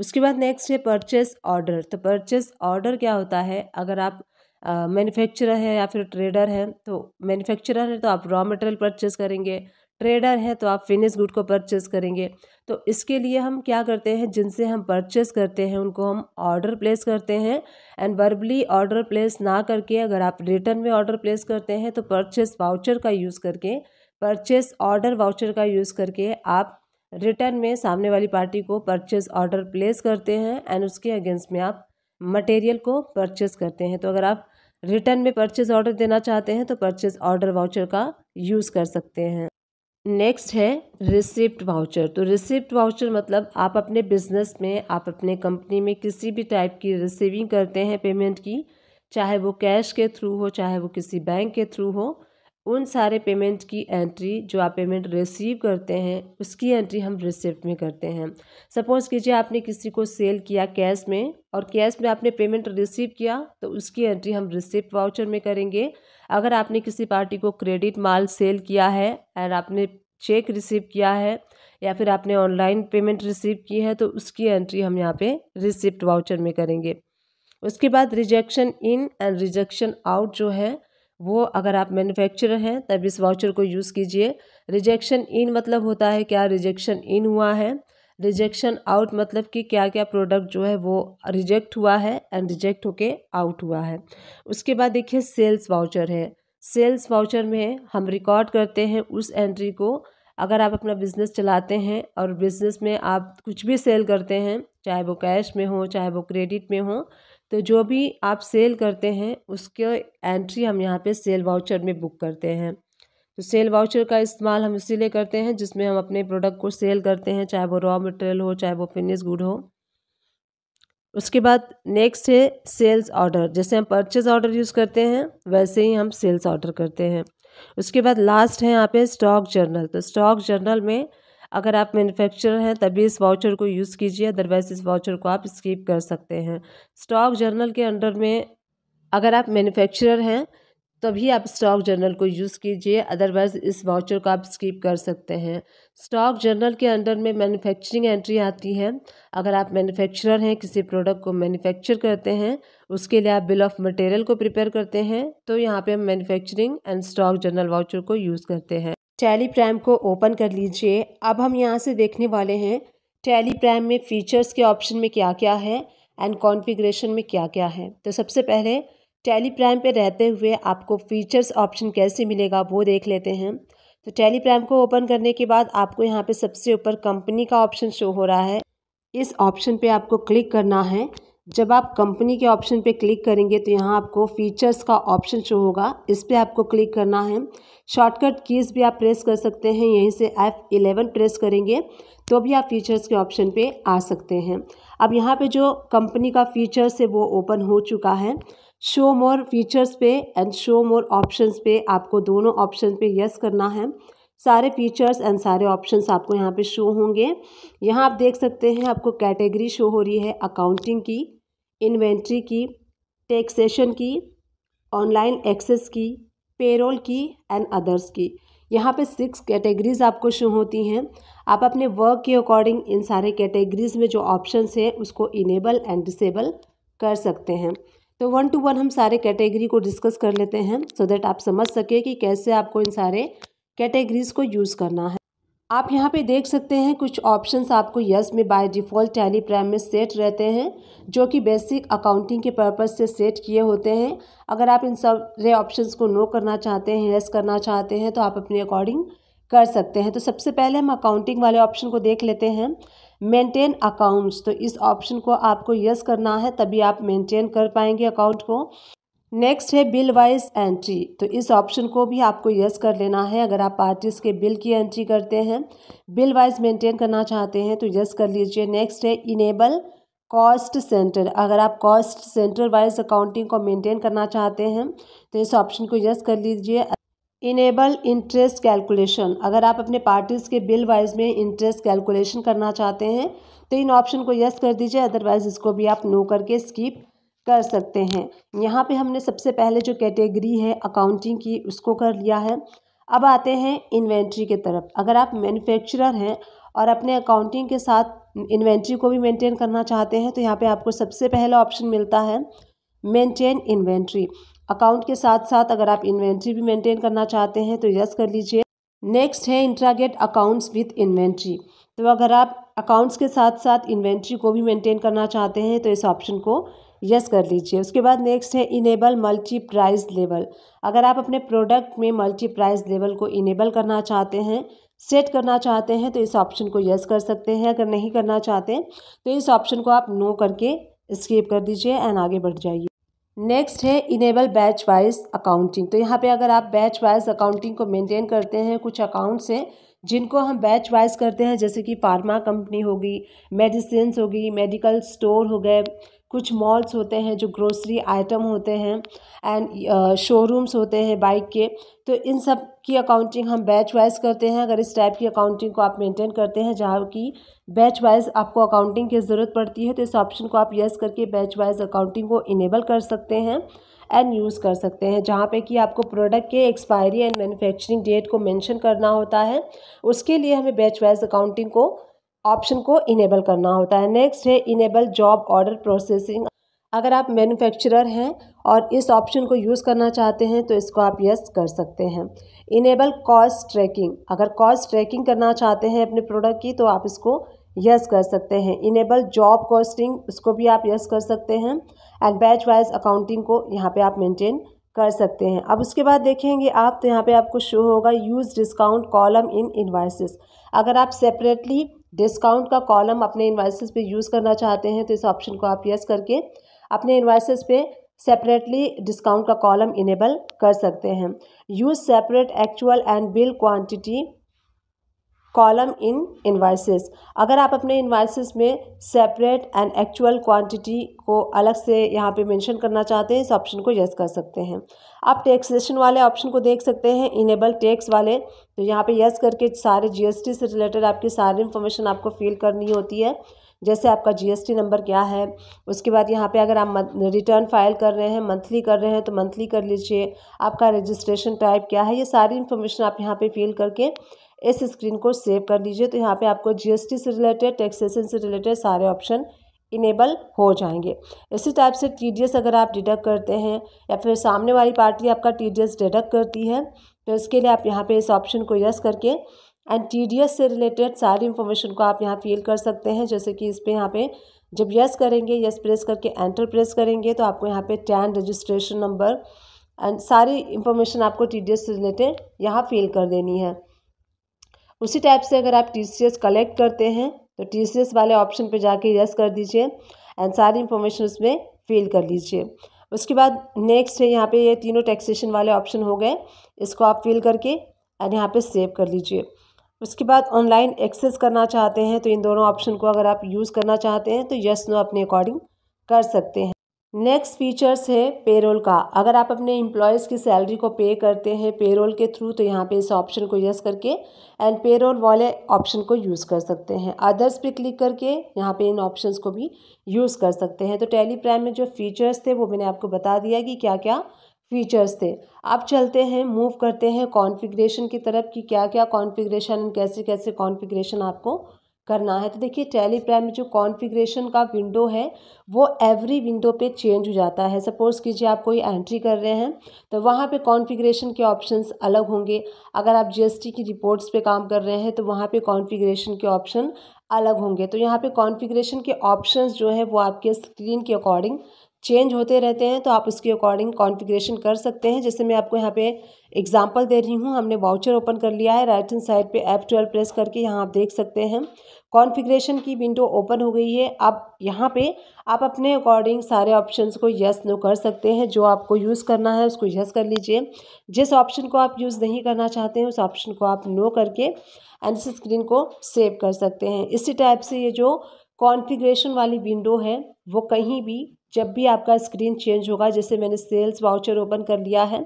उसके बाद नेक्स्ट है परचेस ऑर्डर तो परचेस ऑर्डर क्या होता है अगर आप मैन्युफैक्चरर है या फिर ट्रेडर है तो मैन्युफैक्चरर है तो आप रॉ मटेरियल परचेज़ करेंगे ट्रेडर हैं तो आप फिनिश गुड को परचेज़ करेंगे तो इसके लिए हम क्या करते हैं जिनसे हम परचेस करते हैं उनको हम ऑर्डर प्लेस करते हैं एंड वर्बली ऑर्डर प्लेस ना करके अगर आप रिटर्न में ऑर्डर प्लेस करते हैं तो परचेस वाउचर का यूज़ करके परचेस ऑर्डर वाउचर का यूज़ करके आप रिटर्न में सामने वाली पार्टी को परचेस ऑर्डर प्लेस करते हैं एंड उसके अगेंस्ट में आप मटेरियल को परचेस करते हैं तो अगर आप रिटर्न में परचेज ऑर्डर देना चाहते हैं तो परचेज ऑर्डर वाउचर का यूज़ कर सकते हैं नेक्स्ट है रिसिप्ट वाउचर तो रिसिप्ट वाउचर मतलब आप अपने बिजनेस में आप अपने कंपनी में किसी भी टाइप की रिसीविंग करते हैं पेमेंट की चाहे वो कैश के थ्रू हो चाहे वो किसी बैंक के थ्रू हो उन सारे पेमेंट की एंट्री जो आप पेमेंट रिसीव करते हैं उसकी एंट्री हम रिसिप्ट में करते हैं सपोज़ कीजिए आपने किसी को सेल किया कैश में और कैश में आपने पेमेंट रिसीव किया तो उसकी एंट्री हम रिसिप्ट वाउचर में करेंगे अगर आपने किसी पार्टी को क्रेडिट माल सेल किया है एंड आपने चेक रिसीव किया है या फिर आपने ऑनलाइन पेमेंट रिसीव की है तो उसकी एंट्री हम यहाँ पे रिसिप्ट वाउचर में करेंगे उसके बाद rejection in and rejection out जो है वो अगर आप मैन्युफैक्चरर हैं तब इस वाउचर को यूज़ कीजिए रिजेक्शन इन मतलब होता है क्या रिजेक्शन इन हुआ है रिजेक्शन आउट मतलब कि क्या क्या प्रोडक्ट जो है वो रिजेक्ट हुआ है एंड रिजेक्ट होके आउट हुआ है उसके बाद देखिए सेल्स वाउचर है सेल्स वाउचर में हम रिकॉर्ड करते हैं उस एंट्री को अगर आप अपना बिज़नेस चलाते हैं और बिज़नेस में आप कुछ भी सेल करते हैं चाहे वो कैश में हो चाहे वो क्रेडिट में हो तो जो भी आप सेल करते हैं उसके एंट्री हम यहाँ पे सेल वाउचर में बुक करते हैं तो सेल वाउचर का इस्तेमाल हम इसीलिए करते हैं जिसमें हम अपने प्रोडक्ट को सेल करते हैं चाहे वो रॉ मटेरियल हो चाहे वो फिनिश गुड हो उसके बाद नेक्स्ट है सेल्स ऑर्डर जैसे हम परचेज ऑर्डर यूज़ करते हैं वैसे ही हम सेल्स ऑर्डर करते हैं उसके बाद लास्ट है यहाँ पे स्टॉक जर्नल तो स्टॉक जर्नल में अगर आप मैन्युफैक्चरर हैं तभी इस वाउचर को यूज़ कीजिए अदरवाइज़ इस वाउचर को आप स्किप कर सकते हैं स्टॉक जर्नल के अंडर में अगर आप मैन्युफैक्चरर हैं तभी आप स्टॉक जर्नल को यूज़ कीजिए अदरवाइज़ इस वाउचर को आप स्किप कर सकते हैं स्टॉक जर्नल के अंडर में मैन्युफैक्चरिंग एंट्री आती है अगर आप मैन्युफैक्चरर हैं किसी प्रोडक्ट को मैन्युफैक्चर करते हैं उसके लिए आप बिल ऑफ मटेरियल को प्रिपेयर करते हैं तो यहाँ पे हम manufacturing and stock journal voucher को यूज़ करते हैं टेली प्राइम को ओपन कर लीजिए अब हम यहाँ से देखने वाले हैं टेली प्राइम में फ़ीचर्स के ऑप्शन में क्या क्या है एंड कॉन्फ़िगरेशन में क्या क्या है तो सबसे पहले टेली प्राइम पर रहते हुए आपको फ़ीचर्स ऑप्शन कैसे मिलेगा वो देख लेते हैं तो टेली प्राइम को ओपन करने के बाद आपको यहाँ पे सबसे ऊपर कंपनी का ऑप्शन शो हो रहा है इस ऑप्शन पे आपको क्लिक करना है जब आप कंपनी के ऑप्शन पे क्लिक करेंगे तो यहाँ आपको फीचर्स का ऑप्शन शो होगा इस पर आपको क्लिक करना है शॉर्टकट कीज़ भी आप प्रेस कर सकते हैं यहीं से एफ प्रेस करेंगे तो भी आप फीचर्स के ऑप्शन पे आ सकते हैं अब यहाँ पे जो कंपनी का फीचर्स है वो ओपन हो चुका है शो मोर फीचर्स पे एंड शो मोर ऑप्शन पे आपको दोनों ऑप्शन पर यस करना है सारे फीचर्स एंड सारे ऑप्शंस आपको यहाँ पे शो होंगे यहाँ आप देख सकते हैं आपको कैटेगरी शो हो रही है अकाउंटिंग की इन्वेंट्री की टैक्सेशन की ऑनलाइन एक्सेस की पेरोल की एंड अदर्स की यहाँ पे सिक्स कैटेगरीज आपको शो होती हैं आप अपने वर्क के अकॉर्डिंग इन सारे कैटेगरीज में जो ऑप्शंस हैं उसको इनेबल एंड डिसेबल कर सकते हैं तो वन टू वन हम सारे कैटेगरी को डिस्कस कर लेते हैं सो so दैट आप समझ सके कि कैसे आपको इन सारे कैटेगरीज को यूज़ करना है आप यहाँ पे देख सकते हैं कुछ ऑप्शंस आपको यस में बाय डिफ़ॉल्ट टैली प्राइम में सेट रहते हैं जो कि बेसिक अकाउंटिंग के पर्पज़ से सेट किए होते हैं अगर आप इन रे ऑप्शंस को नो करना चाहते हैं यस करना चाहते हैं तो आप अपने अकॉर्डिंग कर सकते हैं तो सबसे पहले हम अकाउंटिंग वाले ऑप्शन को देख लेते हैं मेंटेन अकाउंट्स तो इस ऑप्शन को आपको यस करना है तभी आप मेंटेन कर पाएंगे अकाउंट को नेक्स्ट है बिल वाइज एंट्री तो इस ऑप्शन को भी आपको यस कर लेना है अगर आप पार्टीज के बिल की एंट्री करते हैं बिल वाइज मेंटेन करना चाहते हैं तो यस कर लीजिए नेक्स्ट है इनेबल कॉस्ट सेंटर अगर आप कॉस्ट सेंटर वाइज अकाउंटिंग को मेंटेन करना चाहते हैं तो इस ऑप्शन को यस कर लीजिए इनेबल इंटरेस्ट कैलकुलेशन अगर आप अपने पार्टीज़ के बिल वाइज में इंटरेस्ट कैलकुलेशन करना चाहते हैं तो इन ऑप्शन को यस कर दीजिए अदरवाइज़ इसको भी आप नो करके स्कीप कर सकते हैं यहाँ पे हमने सबसे पहले जो कैटेगरी है अकाउंटिंग की उसको कर लिया है अब आते हैं इन्वेंट्री के तरफ अगर आप मैन्युफैक्चरर हैं और अपने अकाउंटिंग के साथ इन्वेंट्री को भी मेंटेन करना चाहते हैं तो यहाँ पे आपको सबसे पहला ऑप्शन मिलता है मेंटेन इन्वेंट्री अकाउंट के साथ साथ अगर आप इन्वेंट्री भी मेंटेन करना चाहते हैं तो यस कर लीजिए नेक्स्ट है इंट्रागेट अकाउंट्स विथ इन्वेंट्री तो अगर आप अकाउंट्स के साथ साथ इन्वेंट्री को भी मेंटेन करना चाहते हैं तो इस ऑप्शन को यस कर लीजिए उसके बाद नेक्स्ट है इनेबल मल्टी प्राइज लेवल अगर आप अपने प्रोडक्ट में मल्टी प्राइज लेवल को इनेबल करना चाहते हैं सेट करना चाहते हैं तो इस ऑप्शन को यस कर सकते हैं अगर नहीं करना चाहते तो इस ऑप्शन को आप नो करके स्किप कर दीजिए एंड आगे बढ़ जाइए नेक्स्ट है इनेबल बैच वाइज अकाउंटिंग तो यहाँ पे अगर आप बैच वाइज अकाउंटिंग को मेंटेन करते हैं कुछ अकाउंट्स हैं जिनको हम बैच वाइज करते हैं जैसे कि फार्मा कंपनी होगी मेडिसिन होगी मेडिकल स्टोर हो गए कुछ मॉल्स होते हैं जो ग्रोसरी आइटम होते हैं एंड शोरूम्स होते हैं बाइक के तो इन सब की अकाउंटिंग हम बैच वाइज करते हैं अगर इस टाइप की अकाउंटिंग को आप मेंटेन करते हैं जहाँ की बैच वाइज आपको अकाउंटिंग की ज़रूरत पड़ती है तो इस ऑप्शन को आप येस करके बैच वाइज अकाउंटिंग को इनेबल कर सकते हैं एंड यूज़ कर सकते हैं जहाँ पे कि आपको प्रोडक्ट के एक्सपायरी एंड मैन्युफैक्चरिंग डेट को मेंशन करना होता है उसके लिए हमें बैच वाइज अकाउंटिंग को ऑप्शन को इनेबल करना होता है नेक्स्ट है इनेबल जॉब ऑर्डर प्रोसेसिंग अगर आप मैन्युफैक्चरर हैं और इस ऑप्शन को यूज़ करना चाहते हैं तो इसको आप यस कर सकते हैं इनेबल कॉस्ट ट्रैकिंग अगर कॉस्ट ट्रैकिंग करना चाहते हैं अपने प्रोडक्ट की तो आप इसको यस कर सकते हैं इनेबल जॉब कॉस्टिंग उसको भी आप यस कर सकते हैं एंड बैच वाइज अकाउंटिंग को यहाँ पर आप मेनटेन कर सकते हैं अब उसके बाद देखेंगे आप तो यहाँ पे आपको शो होगा use discount column in invoices अगर आप सेपरेटली डिस्काउंट का कॉलम अपने इन्वाइसिस पे यूज़ करना चाहते हैं तो इस ऑप्शन को आप यस करके अपने इन्वाइसिस पे सेपरेटली डिस्काउंट का कॉलम इनेबल कर सकते हैं use separate actual and bill quantity column in invoices अगर आप अपने इन्वाइसिस में सेपरेट एंड एक्चुअल क्वांटिटी को अलग से यहाँ पे मेंशन करना चाहते हैं इस ऑप्शन को यस कर सकते हैं आप टैक्सेशन वाले ऑप्शन को देख सकते हैं इनेबल टैक्स वाले तो यहाँ पे यस करके सारे जीएसटी से रिलेटेड आपकी सारी इन्फॉर्मेशन आपको फिल करनी होती है जैसे आपका जीएसटी नंबर क्या है उसके बाद यहाँ पे अगर आप रिटर्न फाइल कर रहे हैं मंथली कर रहे हैं तो मंथली कर लीजिए आपका रजिस्ट्रेशन टाइप क्या है ये सारी इन्फॉर्मेशन आप यहाँ पे फिल करके इस स्क्रीन को सेव कर लीजिए तो यहाँ पे आपको जीएसटी से रिलेटेड टैक्सेशन से रिलेटेड सारे ऑप्शन इनेबल हो जाएंगे इसी टाइप से टी अगर आप डिडक्ट करते हैं या फिर सामने वाली पार्टी आपका टी डिडक्ट करती है तो इसके लिए आप यहाँ पर इस ऑप्शन को यस करके एंड टी से रिलेटेड सारी इन्फॉर्मेशन को आप यहाँ फील कर सकते हैं जैसे कि इस पर यहाँ पर जब यस करेंगे यस प्रेस करके एंटर प्रेस करेंगे तो आपको यहाँ पे टैन रजिस्ट्रेशन नंबर एंड सारी इंफॉर्मेशन आपको टी से रिलेटेड यहाँ फिल कर देनी है उसी टाइप से अगर आप टी कलेक्ट करते हैं तो टी वाले ऑप्शन पर जाके यस कर दीजिए एंड सारी इन्फॉर्मेशन उसमें फिल कर लीजिए उसके बाद नेक्स्ट है यहाँ पे ये तीनों टैक्सेशन वाले ऑप्शन हो गए इसको आप फिल करके एंड यहाँ पे सेव कर लीजिए उसके बाद ऑनलाइन एक्सेस करना चाहते हैं तो इन दोनों ऑप्शन को अगर आप यूज़ करना चाहते हैं तो यस नो अपने अकॉर्डिंग कर सकते हैं नेक्स्ट फीचर्स है पेरोल का अगर आप अपने एम्प्लॉयज़ की सैलरी को पे करते हैं पेरोल के थ्रू तो यहाँ पे इस ऑप्शन को यस करके एंड पेरोल वाले ऑप्शन को यूज़ कर सकते हैं अदर्स पे क्लिक करके यहाँ पे इन ऑप्शंस को भी यूज़ कर सकते हैं तो टेली प्राइम में जो फीचर्स थे वो मैंने आपको बता दिया कि क्या क्या फीचर्स थे अब चलते हैं मूव करते हैं कॉन्फिग्रेशन की तरफ कि क्या क्या कॉन्फिग्रेशन कैसे कैसे कॉन्फिग्रेशन आपको करना है तो देखिए टेलीप्राइम में जो कॉन्फ़िगरेशन का विंडो है वो एवरी विंडो पे चेंज हो जाता है सपोज़ कीजिए आप कोई एंट्री कर रहे हैं तो वहाँ पे कॉन्फ़िगरेशन के ऑप्शंस अलग होंगे अगर आप जीएसटी की रिपोर्ट्स पे काम कर रहे हैं तो वहाँ पे कॉन्फ़िगरेशन के ऑप्शन अलग होंगे तो यहाँ पे कॉन्फ़िगरेशन के ऑप्शंस जो है वो आपके स्क्रीन के अकॉर्डिंग चेंज होते रहते हैं तो आप उसके अकॉर्डिंग कॉन्फ़िगरेशन कर सकते हैं जैसे मैं आपको यहाँ पे एग्जांपल दे रही हूँ हमने वाउचर ओपन कर लिया है राइट हैंड साइड पे एफ़ ट्वेल्व प्रेस करके यहाँ आप देख सकते हैं कॉन्फ़िगरेशन की विंडो ओपन हो गई है अब यहाँ पे आप अपने अकॉर्डिंग सारे ऑप्शन को यस नो कर सकते हैं जो आपको यूज़ करना है उसको यस कर लीजिए जिस ऑप्शन को आप यूज़ नहीं करना चाहते हैं उस ऑप्शन को आप नो करके एंड स्क्रीन को सेव कर सकते हैं इसी टाइप से ये जो कॉन्फ़िगरेशन वाली विंडो है वो कहीं भी जब भी आपका स्क्रीन चेंज होगा जैसे मैंने सेल्स वाउचर ओपन कर लिया है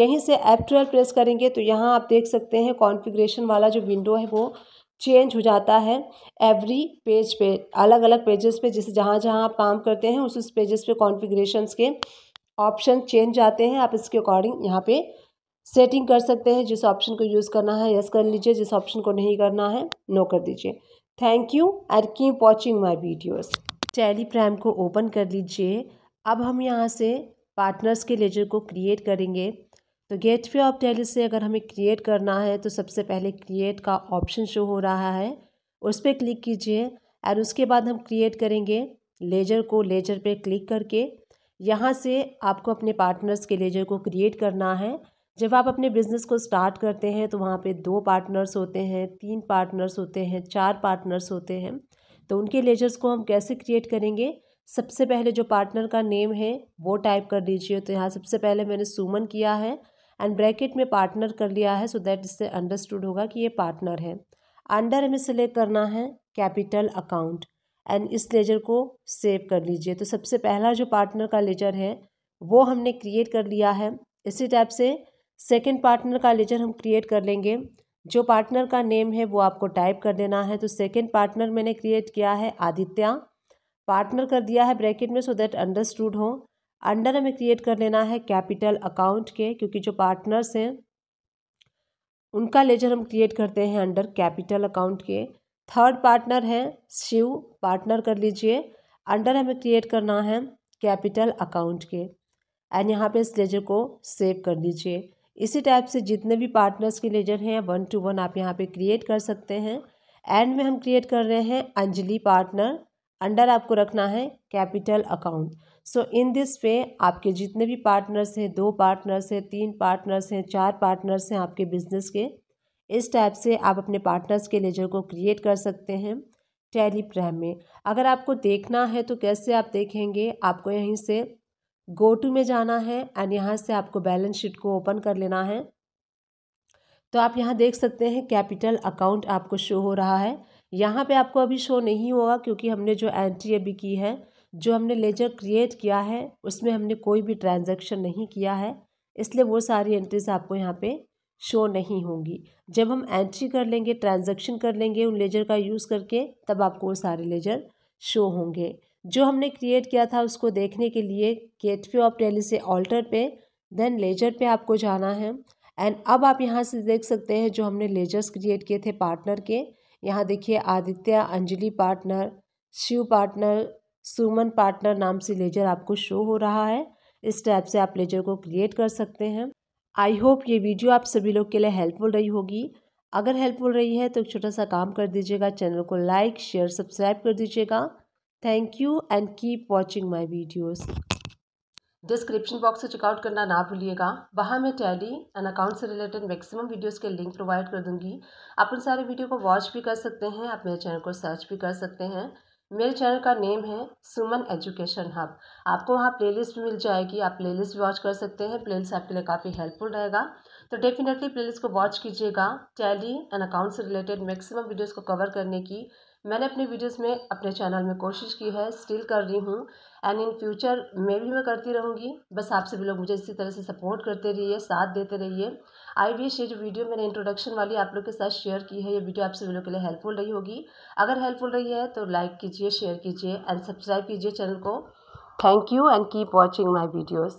यहीं से एप ट्वेल्व प्रेस करेंगे तो यहाँ आप देख सकते हैं कॉन्फ़िगरेशन वाला जो विंडो है वो चेंज हो जाता है एवरी पेज पे अलग अलग पेजेस पे जैसे जहाँ जहाँ आप काम करते हैं उस उस पेजेस पे कॉन्फिग्रेशन के ऑप्शन चेंज आते हैं आप इसके अकॉर्डिंग यहाँ पे सेटिंग कर सकते हैं जिस ऑप्शन को यूज़ करना है यस कर लीजिए जिस ऑप्शन को नहीं करना है नो कर दीजिए thank you and keep watching my videos Tally Prime को ओपन कर लीजिए अब हम यहाँ से पार्टनर्स के लेजर को क्रिएट करेंगे तो गेट वे ऑफ टेली से अगर हमें क्रिएट करना है तो सबसे पहले क्रिएट का ऑप्शन शो हो रहा है उस पर क्लिक कीजिए और उसके बाद हम क्रिएट करेंगे लेजर को लेजर पे क्लिक करके यहाँ से आपको अपने पार्टनर्स के लेजर को क्रिएट करना है जब आप अपने बिजनेस को स्टार्ट करते हैं तो वहाँ पे दो पार्टनर्स होते हैं तीन पार्टनर्स होते हैं चार पार्टनर्स होते हैं तो उनके लेजर्स को हम कैसे क्रिएट करेंगे सबसे पहले जो पार्टनर का नेम है वो टाइप कर दीजिए तो यहाँ सबसे पहले मैंने सुमन किया है एंड ब्रैकेट में पार्टनर कर लिया है सो दैट इससे अंडरस्टूड होगा कि ये पार्टनर है अंडर हमें सेलेक्ट करना है कैपिटल अकाउंट एंड इस लेजर को सेव कर लीजिए तो सबसे पहला जो पार्टनर का लेजर है वो हमने क्रिएट कर लिया है इसी टाइप से सेकेंड पार्टनर का लेजर हम क्रिएट कर लेंगे जो पार्टनर का नेम है वो आपको टाइप कर देना है तो सेकेंड पार्टनर मैंने क्रिएट किया है आदित्या पार्टनर कर दिया है ब्रैकेट में सो दैट अंडरस्टूड हो अंडर हमें क्रिएट कर लेना है कैपिटल अकाउंट के क्योंकि जो पार्टनर्स हैं उनका लेजर हम क्रिएट करते हैं अंडर कैपिटल अकाउंट के थर्ड पार्टनर है शिव पार्टनर कर लीजिए अंडर हमें क्रिएट करना है कैपिटल अकाउंट के एंड यहाँ पे इस लेजर को सेव कर लीजिए इसी टाइप से जितने भी पार्टनर्स के लेजर हैं वन टू वन आप यहाँ पे क्रिएट कर सकते हैं एंड में हम क्रिएट कर रहे हैं अंजलि पार्टनर अंडर आपको रखना है capital account so in this पे आपके जितने भी पार्टनर्स हैं दो पार्टनर्स हैं तीन पार्टनर्स हैं चार पार्टनर्स हैं आपके बिजनेस के इस टाइप से आप अपने पार्टनर्स के लेजर को क्रिएट कर सकते हैं टेलीग्राम में अगर आपको देखना है तो कैसे आप देखेंगे आपको यहीं से गो टू में जाना है एंड यहाँ से आपको बैलेंस शीट को ओपन कर लेना है तो आप यहाँ देख सकते हैं कैपिटल अकाउंट आपको शो हो रहा है यहाँ पे आपको अभी शो नहीं होगा क्योंकि हमने जो एंट्री अभी की है जो हमने लेजर क्रिएट किया है उसमें हमने कोई भी ट्रांजेक्शन नहीं किया है इसलिए वो सारी एंट्रीज आपको यहाँ पर शो नहीं होंगी जब हम एंट्री कर लेंगे ट्रांजेक्शन कर लेंगे उन लेजर का यूज़ करके तब आपको वो सारे लेजर शो होंगे जो हमने क्रिएट किया था उसको देखने के लिए गेट गेटवे ऑफ डेली से ऑल्टर पे देन लेजर पे आपको जाना है एंड अब आप यहाँ से देख सकते हैं जो हमने लेजर्स क्रिएट किए थे पार्टनर के यहाँ देखिए Aditya Anjali partner Shiv partner Suman partner नाम से लेजर आपको शो हो रहा है इस टाइप से आप लेजर को क्रिएट कर सकते हैं आई होप ये वीडियो आप सभी लोग के लिए हेल्पफुल रही होगी अगर हेल्पफुल रही है तो एक छोटा सा काम कर दीजिएगा चैनल को लाइक शेयर सब्सक्राइब कर दीजिएगा thank you and keep watching my videos description box से चेकआउट करना ना भूलिएगा वहाँ मैं टैली एंड अकाउंट से रिलेटेड मैक्सिमम वीडियोस के लिंक प्रोवाइड कर दूंगी आप उन सारे वीडियो को वॉच भी कर सकते हैं आप मेरे चैनल को सर्च भी कर सकते हैं मेरे चैनल का नेम है सुमन एजुकेशन हब आपको वहाँ प्लेलिस्ट भी मिल जाएगी आप प्लेलिस्ट भी वॉच कर सकते हैं प्लेलिस्ट आपके लिए काफ़ी हेल्पफुल रहेगा तो डेफिनेटली प्लेलिस्ट को वॉच कीजिएगा टैली एंड अकाउंट से रिलेटेड मैक्सिमम वीडियोज़ को कवर करने की मैंने अपने वीडियोस में अपने चैनल में कोशिश की है स्टिल कर रही हूँ एंड इन फ्यूचर में भी मैं करती रहूँगी बस आप सभी लोग मुझे इसी तरह से सपोर्ट करते रहिए साथ देते रहिए आई विश ये जो वीडियो मैंने इंट्रोडक्शन वाली आप लोग के साथ शेयर की है ये वीडियो आप सभी लोग के लिए हेल्पफुल रही होगी अगर हेल्पफुल रही है तो लाइक कीजिए शेयर कीजिए एंड सब्सक्राइब कीजिए चैनल को thank you and keep watching my videos